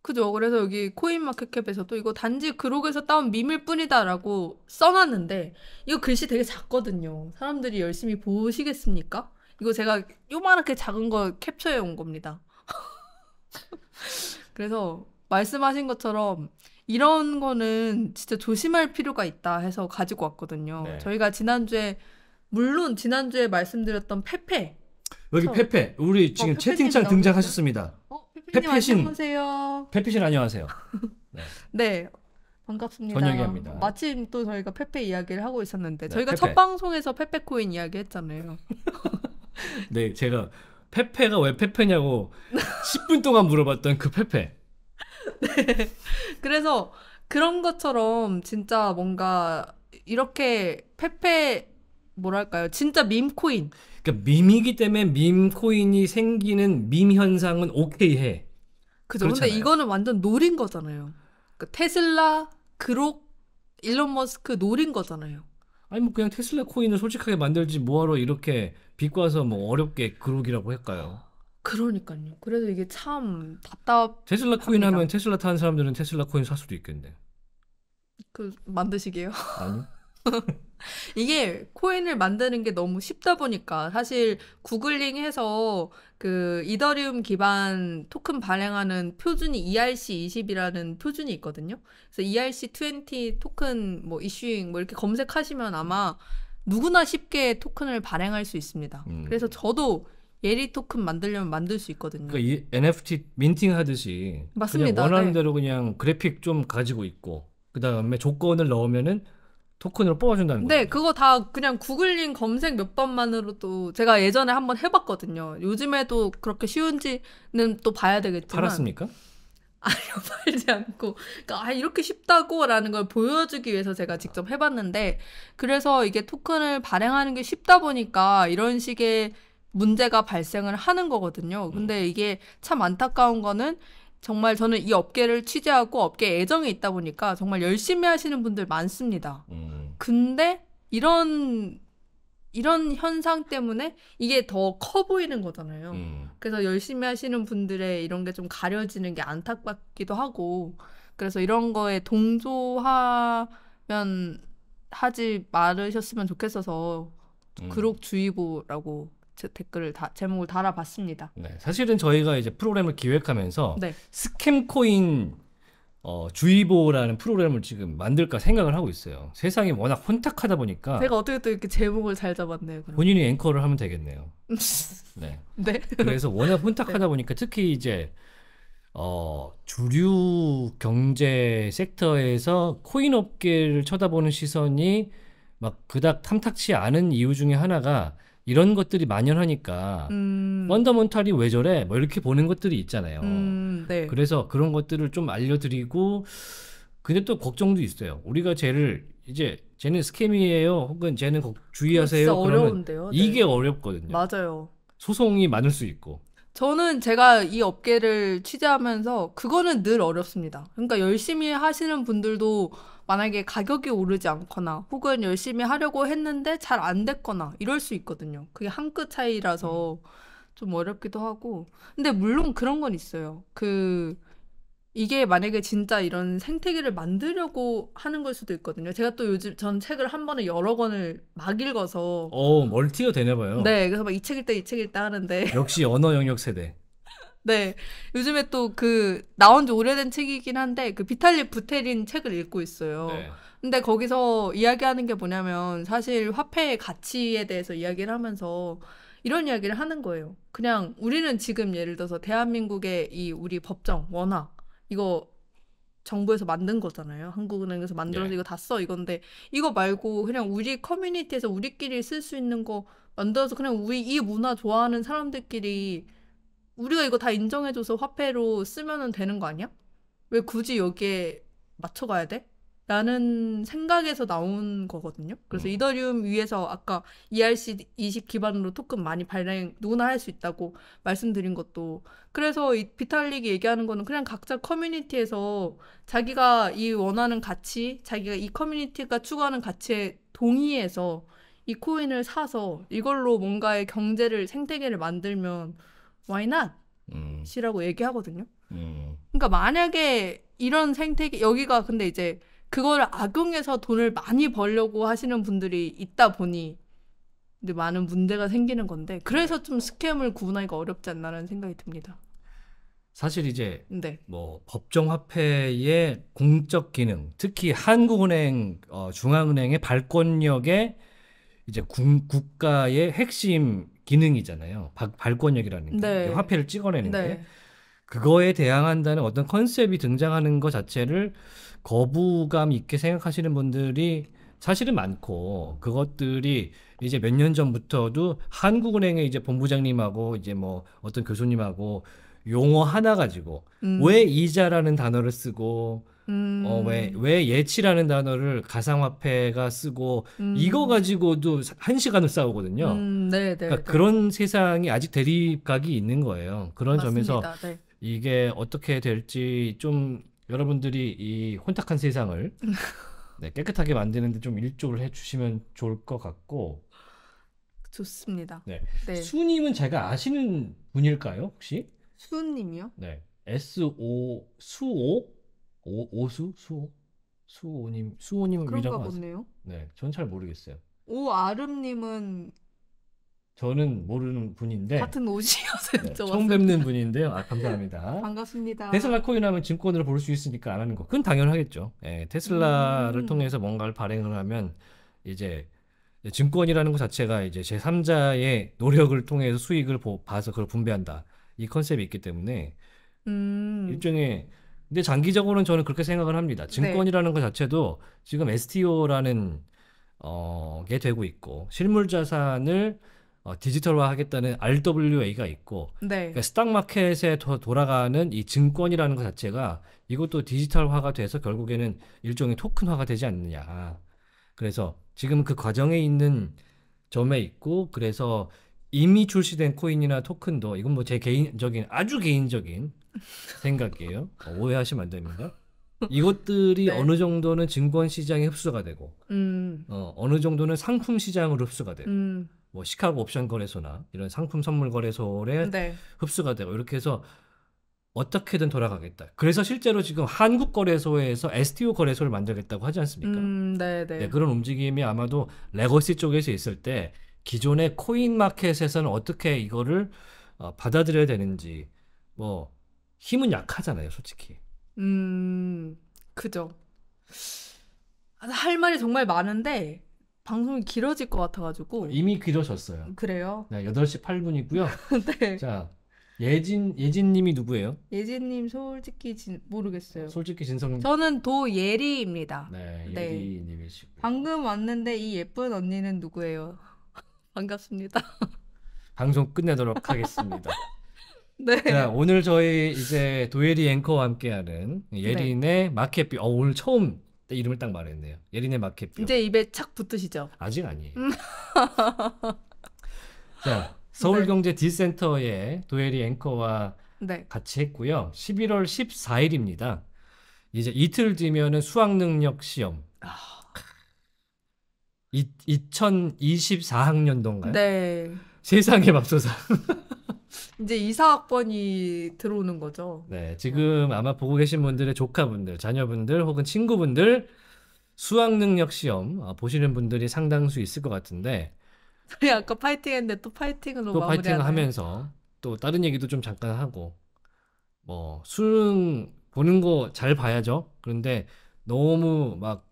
B: 그죠. 그래서 여기 코인마켓캡에서도 이거 단지 그룹에서 따온 밈일 뿐이다라고 써놨는데 이거 글씨 되게 작거든요. 사람들이 열심히 보시겠습니까? 이거 제가 요만하게 작은 거 캡처해 온 겁니다. 그래서 말씀하신 것처럼 이런 거는 진짜 조심할 필요가 있다 해서 가지고 왔거든요. 네. 저희가 지난주에 물론 지난주에 말씀드렸던 페페. 여기 저, 페페. 우리 어, 지금 어, 채팅창
A: 등장하셨습니다. 어, 페페신.
B: 안녕하세요.
A: 페페신 안녕하세요.
B: 네. 네. 반갑습니다. 전영희입니다. 마침 또 저희가 페페 이야기를 하고 있었는데 네, 저희가 페페. 첫 방송에서 페페 코인 이야기 했잖아요.
A: 네, 제가 페페가 왜 페페냐고 10분 동안 물어봤던 그 페페.
B: 네. 그래서 그런 것처럼 진짜 뭔가 이렇게 페페
A: 뭐랄까요? 진짜 밈코인. 그러니까 밈이기 때문에 밈코인이 생기는 밈 현상은 오케이 해. 그죠. 근데 이거는
B: 완전 노린 거잖아요. 그러니까 테슬라, 그록, 일론 머스크 노린 거잖아요.
A: 아니 뭐 그냥 테슬라 코인을 솔직하게 만들지 뭐하러 이렇게 비꼬서뭐 어렵게 그룹이라고 할까요?
B: 그러니까요. 그래서 이게 참 답답.
A: 테슬라 코인 하면 테슬라 타는 사람들은 테슬라 코인 살 수도 있겠네.
B: 그 만드시게요?
A: 아니.
B: 이게 코인을 만드는 게 너무 쉽다 보니까 사실 구글링해서 그 이더리움 기반 토큰 발행하는 표준이 ERC20이라는 표준이 있거든요. 그래서 ERC20 토큰 뭐 이슈잉 뭐 이렇게 검색하시면 아마 누구나 쉽게 토큰을 발행할 수 있습니다. 음. 그래서 저도 예리 토큰 만들려면 만들 수 있거든요. 그러니까
A: 이 NFT 민팅 하듯이 맞습니다. 원하는 네. 대로 그냥 그래픽 좀 가지고 있고 그 다음에 조건을 넣으면은 토큰으로 뽑아준다는 네,
B: 거예요. 그거 다 그냥 구글링 검색 몇 번만으로도 제가 예전에 한번 해봤거든요. 요즘에도 그렇게 쉬운지는 또 봐야 되겠지만. 팔았습니까? 아니요, 팔지 않고. 그러니까 아, 이렇게 쉽다고라는 걸 보여주기 위해서 제가 직접 해봤는데, 그래서 이게 토큰을 발행하는 게 쉽다 보니까 이런 식의 문제가 발생을 하는 거거든요. 근데 음. 이게 참 안타까운 거는 정말 저는 이 업계를 취재하고 업계 애정이 있다 보니까 정말 열심히 하시는 분들 많습니다. 음. 근데 이런 이런 현상 때문에 이게 더 커 보이는 거잖아요. 음. 그래서 열심히 하시는 분들의 이런 게 좀 가려지는 게 안타깝기도 하고 그래서 이런 거에 동조하면 하지 말으셨으면 좋겠어서 음. 그록주의보라고 댓글을 다, 제목을 달아봤습니다. 네,
A: 사실은 저희가 이제 프로그램을 기획하면서 네. 스캠 코인 어, 주의보라는 프로그램을 지금 만들까 생각을 하고 있어요. 세상이 워낙 혼탁하다 보니까 제가
B: 어떻게 또 이렇게 제목을 잘 잡았네요. 그럼.
A: 본인이 앵커를 하면 되겠네요. 네. 네. 그래서 워낙 혼탁하다 네. 보니까 특히 이제 어, 주류 경제 섹터에서 코인 업계를 쳐다보는 시선이 막 그닥 탐탁치 않은 이유 중에 하나가 이런 것들이 만연하니까 음. 펀더멘탈이 왜 저래? 뭐 이렇게 보는 것들이 있잖아요. 음, 네. 그래서 그런 것들을 좀 알려드리고 근데 또 걱정도 있어요. 우리가 쟤를 이제 쟤는 스캠이에요. 혹은 쟤는 주의하세요. 어려운데요. 네. 이게 네. 어렵거든요. 맞아요. 소송이 많을 수 있고.
B: 저는 제가 이 업계를 취재하면서 그거는 늘 어렵습니다. 그러니까 열심히 하시는 분들도 만약에 가격이 오르지 않거나 혹은 열심히 하려고 했는데 잘 안 됐거나 이럴 수 있거든요. 그게 한 끗 차이라서 음. 좀 어렵기도 하고. 근데 물론 그런 건 있어요. 그 이게 만약에 진짜 이런 생태계를 만들려고 하는 걸 수도 있거든요. 제가 또 요즘 전 책을 한 번에 여러 권을 막 읽어서
A: 어 멀티가 되나 봐요.
B: 네, 그래서 막 이 책 읽다 이 책 읽다 하는데
A: 역시 언어 영역 세대.
B: 네. 요즘에 또 그 나온 지 오래된 책이긴 한데 그 비탈리 부테린 책을 읽고 있어요. 네. 근데 거기서 이야기하는 게 뭐냐면 사실 화폐의 가치에 대해서 이야기를 하면서 이런 이야기를 하는 거예요. 그냥 우리는 지금 예를 들어서 대한민국의 이 우리 법정 원화 이거 정부에서 만든 거잖아요. 한국은행에서 만들어서 예. 이거 다 써 이건데 이거 말고 그냥 우리 커뮤니티에서 우리끼리 쓸 수 있는 거 만들어서 그냥 우리 이 문화 좋아하는 사람들끼리 우리가 이거 다 인정해줘서 화폐로 쓰면은 되는 거 아니야? 왜 굳이 여기에 맞춰가야 돼? 라는 생각에서 나온 거거든요. 그래서 음. 이더리움 위에서 아까 ERC20 기반으로 토큰 많이 발행 누구나 할 수 있다고 말씀드린 것도 그래서 이 비탈릭이 얘기하는 거는 그냥 각자 커뮤니티에서 자기가 이 원하는 가치, 자기가 이 커뮤니티가 추구하는 가치에 동의해서 이 코인을 사서 이걸로 뭔가의 경제를 생태계를 만들면 why not? 음. 시라고 얘기하거든요. 음. 그러니까 만약에 이런 생태계 여기가 근데 이제 그걸 악용해서 돈을 많이 벌려고 하시는 분들이 있다 보니 근데 많은 문제가 생기는 건데 그래서 네. 좀 스캠을 구분하기가 어렵지 않나라는 생각이 듭니다.
A: 사실 이제 네. 뭐 법정 화폐의 공적 기능, 특히 한국은행 어, 중앙은행의 발권력에 이제 군, 국가의 핵심 기능이잖아요. 발권력이라는 게 네. 화폐를 찍어내는 네. 게 그거에 대항한다는 어떤 컨셉이 등장하는 것 자체를 거부감 있게 생각하시는 분들이 사실은 많고 그것들이 이제 몇 년 전부터도 한국은행의 이제 본부장님하고 이제 뭐 어떤 교수님하고 용어 하나 가지고 음. 왜 이자라는 단어를 쓰고 음. 어, 왜, 왜 예치라는 단어를 가상화폐가 쓰고, 음. 이거 가지고도 한 시간을 싸우거든요. 음, 네, 네, 그러니까 네. 그런 세상이 아직 대립각이 있는 거예요. 그런 맞습니다. 점에서 네. 이게 어떻게 될지 좀 여러분들이 이 혼탁한 세상을 네, 깨끗하게 만드는데 좀 일조를 해주시면 좋을 것 같고.
B: 좋습니다.
A: 네. 네. 수님은 제가 아시는 분일까요, 혹시?
B: 수님이요?
A: 네. S O 수오 오, 오수? 수호? 수호님, 수호님은 그런가 위라고 보네요. 네, 전잘 모르겠어요.
B: 오아름님은
A: 저는 모르는 분인데 같은
B: 옷이어서 네, 처음 뵙는
A: 분인데요. 아, 감사합니다.
B: 반갑습니다. 테슬라
A: 코인 하면 증권으로 볼 수 있으니까 안 하는 거. 그건 당연하겠죠. 예, 테슬라를 음. 통해서 뭔가를 발행을 하면 이제 증권이라는 것 자체가 이제 제3자의 노력을 통해서 수익을 보, 봐서 그걸 분배한다. 이 컨셉이 있기 때문에
B: 음.
A: 일종의 근데 장기적으로는 저는 그렇게 생각을 합니다. 네. 증권이라는 것 자체도 지금 STO라는 어, 게 되고 있고 실물 자산을 어, 디지털화하겠다는 RWA가 있고 네. 그러니까 스탁마켓에 돌아가는 이 증권이라는 것 자체가 이것도 디지털화가 돼서 결국에는 일종의 토큰화가 되지 않느냐. 그래서 지금 그 과정에 있는 점에 있고 그래서 이미 출시된 코인이나 토큰도 이건 뭐 제 개인적인 아주 개인적인 생각이에요. 어, 오해하시면 안 됩니다. 이것들이 네. 어느 정도는 증권 시장에 흡수가 되고 음. 어, 어느 정도는 상품 시장으로 흡수가 되고 음. 뭐 시카고 옵션 거래소나 이런 상품 선물 거래소에 네. 흡수가 되고 이렇게 해서 어떻게든 돌아가겠다. 그래서 실제로 지금 한국 거래소에서 STO 거래소를 만들겠다고 하지 않습니까?
B: 음, 네, 네, 네. 그런
A: 움직임이 아마도 레거시 쪽에서 있을 때 기존의 코인 마켓에서는 어떻게 이거를 어, 받아들여야 되는지 뭐 힘은 약하잖아요, 솔직히.
B: 음, 그죠. 아, 할 말이 정말 많은데
A: 방송이 길어질 것 같아가지고 이미 길어졌어요. 그래요? 네, 8시 8분이고요. 네. 자, 예진 예진님이 누구예요?
B: 예진님 솔직히 진 모르겠어요.
A: 솔직히 진성.
B: 저는 도예리입니다.
A: 네, 예리님이시고.
B: 네. 방금 왔는데 이 예쁜 언니는 누구예요? 반갑습니다.
A: 방송 끝내도록 하겠습니다. 네. 자, 오늘 저희 이제 도예리 앵커와 함께하는 네. 예린의 마켓비 어, 오늘 처음 이름을 딱 말했네요. 예린의 마켓비 이제
B: 입에 착 붙으시죠? 아직 아니에요. 음.
A: 자, 서울경제 네. 디센터의 도예리 앵커와 네. 같이 했고요. 11월 14일입니다. 이제 이틀 뒤면은 수학 능력 시험. 2024학년도인가요? 아. 네. 세상에 맙소사.
B: 이제 이사학번이 들어오는 거죠.
A: 네, 지금 음. 아마 보고 계신 분들의 조카분들, 자녀분들 혹은 친구분들 수학 능력 시험 아, 보시는 분들이 상당수 있을 것 같은데
B: 저 아까 파이팅했는데 또 파이팅으로 또 파이팅을 하면서
A: 또 다른 얘기도 좀 잠깐 하고 뭐 수능 보는 거 잘 봐야죠. 그런데 너무 막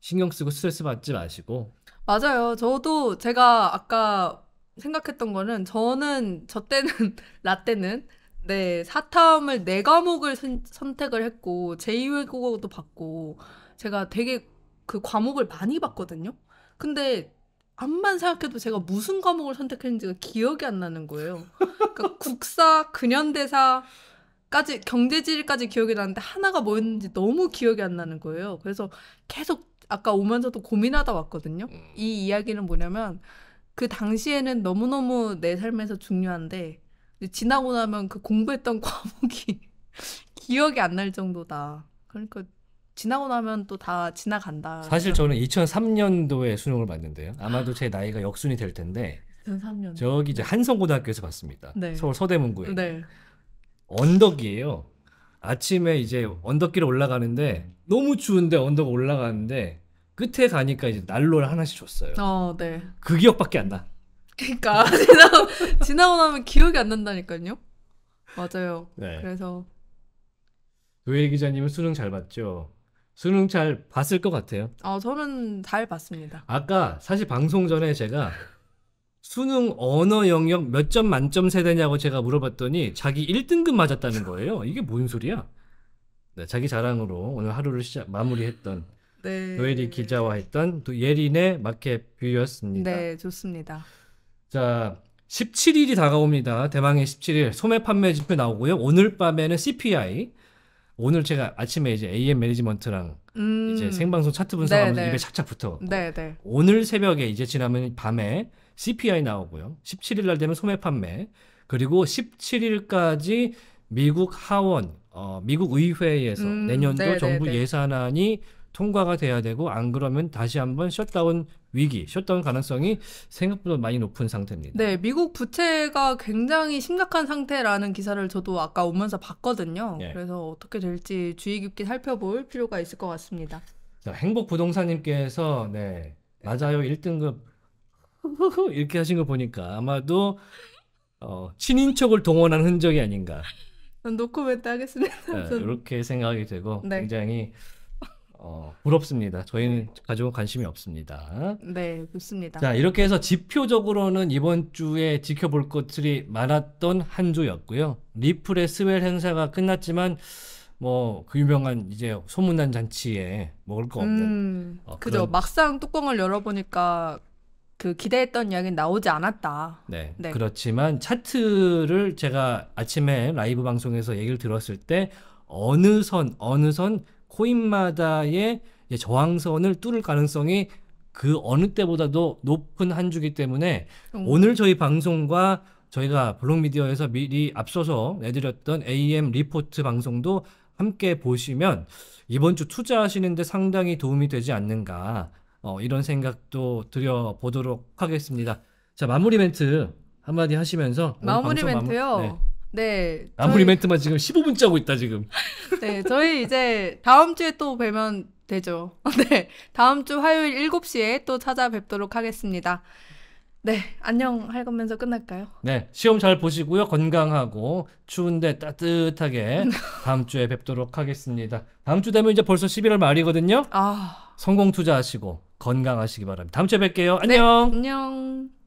A: 신경 쓰고 스트레스 받지 마시고
B: 맞아요. 저도 제가 아까 생각했던 거는 저는 저 때는 라떼는 네 사탐을 네 과목을 선, 선택을 했고 제2외국어도 받고 제가 되게 그 과목을 많이 봤거든요. 근데 암만 생각해도 제가 무슨 과목을 선택했는지가 기억이 안 나는 거예요. 그러니까 국사, 근현대사까지 경제지리까지 기억이 나는데 하나가 뭐였는지 너무 기억이 안 나는 거예요. 그래서 계속 아까 오면서도 고민하다 왔거든요. 음. 이 이야기는 뭐냐면 그 당시에는 너무너무 내 삶에서 중요한데 지나고 나면 그 공부했던 과목이 기억이 안 날 정도다. 그러니까 지나고 나면 또 다 지나간다. 사실
A: 저는 2003년도에 수능을 봤는데요. 아마도 제 나이가 역순이 될 텐데 2003년 저기 이제 한성고등학교에서 봤습니다. 네. 서울 서대문구에 네. 언덕이에요. 아침에 이제 언덕길에 올라가는데 너무 추운데 언덕 올라가는데 끝에 가니까 이제 난로를 하나씩 줬어요. 어, 네. 그 기억밖에 안 나.
B: 그러니까 지나고, 지나고 나면 기억이 안 난다니까요. 맞아요. 네. 그래서
A: 노예 기자님은 수능 잘 봤죠? 수능 잘 봤을 것 같아요.
B: 아, 어, 저는 잘 봤습니다.
A: 아까 사실 방송 전에 제가 수능 언어 영역 몇 점 만점 세대냐고 제가 물어봤더니 자기 1등급 맞았다는 거예요. 이게 뭔 소리야? 네, 자기 자랑으로 오늘 하루를 시작 마무리했던 네. 노예리 기자와 했던 또 예린의 마켓 뷰였습니다. 네,
B: 좋습니다.
A: 자, 17일이 다가옵니다. 대망의 17일 소매 판매 지표 나오고요. 오늘 밤에는 CPI. 오늘 제가 아침에 이제 AM 매니지먼트랑 음. 이제 생방송
B: 차트 분석하면서 네네. 네. 입에 착착 붙어. 네네.
A: 오늘 새벽에 이제 지나면 밤에 CPI 나오고요. 17일 날 되면 소매 판매. 그리고 17일까지 미국 하원, 어, 미국 의회에서 음, 내년도 네네네. 네, 정부 네. 예산안이 통과가 돼야 되고 안 그러면 다시 한번 셧다운 위기, 셧다운 가능성이 생각보다 많이 높은 상태입니다.
B: 네, 미국 부채가 굉장히 심각한 상태라는 기사를 저도 아까 오면서 봤거든요. 예. 그래서 어떻게 될지 주의 깊게 살펴볼 필요가 있을 것 같습니다.
A: 자, 행복 부동산님께서 네 맞아요 1등급 이렇게 하신 거 보니까 아마도 어, 친인척을 동원한 흔적이 아닌가.
B: 노코멘트 하겠습니다. 네,
A: 이렇게 생각이 되고 네. 굉장히 어, 부럽습니다. 저희는 가지고 관심이 없습니다.
B: 네, 좋습니다. 자, 이렇게
A: 해서 지표적으로는 이번 주에 지켜볼 것들이 많았던 한 주였고요. 리플의 스웰 행사가 끝났지만 뭐그 유명한 이제 소문난 잔치에 먹을 거 없는 음, 어, 그죠. 그런...
B: 막상 뚜껑을 열어보니까 그 기대했던 이야기는 나오지 않았다.
A: 네, 네. 그렇지만 차트를 제가 아침에 라이브 방송에서 얘기를 들었을 때 어느 선 어느 선 코인마다의 저항선을 뚫을 가능성이 그 어느 때보다도 높은 한 주기 때문에 음. 오늘 저희 방송과 저희가 블록미디어에서 미리 앞서서 내드렸던 AM 리포트 방송도 함께 보시면 이번 주 투자하시는데 상당히 도움이 되지 않는가 어, 이런 생각도 드려보도록 하겠습니다. 자 마무리 멘트 한마디 하시면서 마무리 멘트요. 마무... 네.
B: 네. 아무리 저희...
A: 멘트만 지금 15분째 하고 있다 지금.
B: 네, 저희 이제 다음 주에 또 뵈면 되죠. 네. 다음 주 화요일 7시에 또 찾아뵙도록 하겠습니다. 네, 안녕 할 거면서 끝날까요?
A: 네, 시험 잘 보시고요. 건강하고 추운데 따뜻하게 다음 주에 뵙도록 하겠습니다. 다음 주 되면 이제 벌써 11월 말이거든요. 아. 성공 투자하시고 건강하시기 바랍니다. 다음 주에 뵐게요. 안녕. 네,
B: 안녕.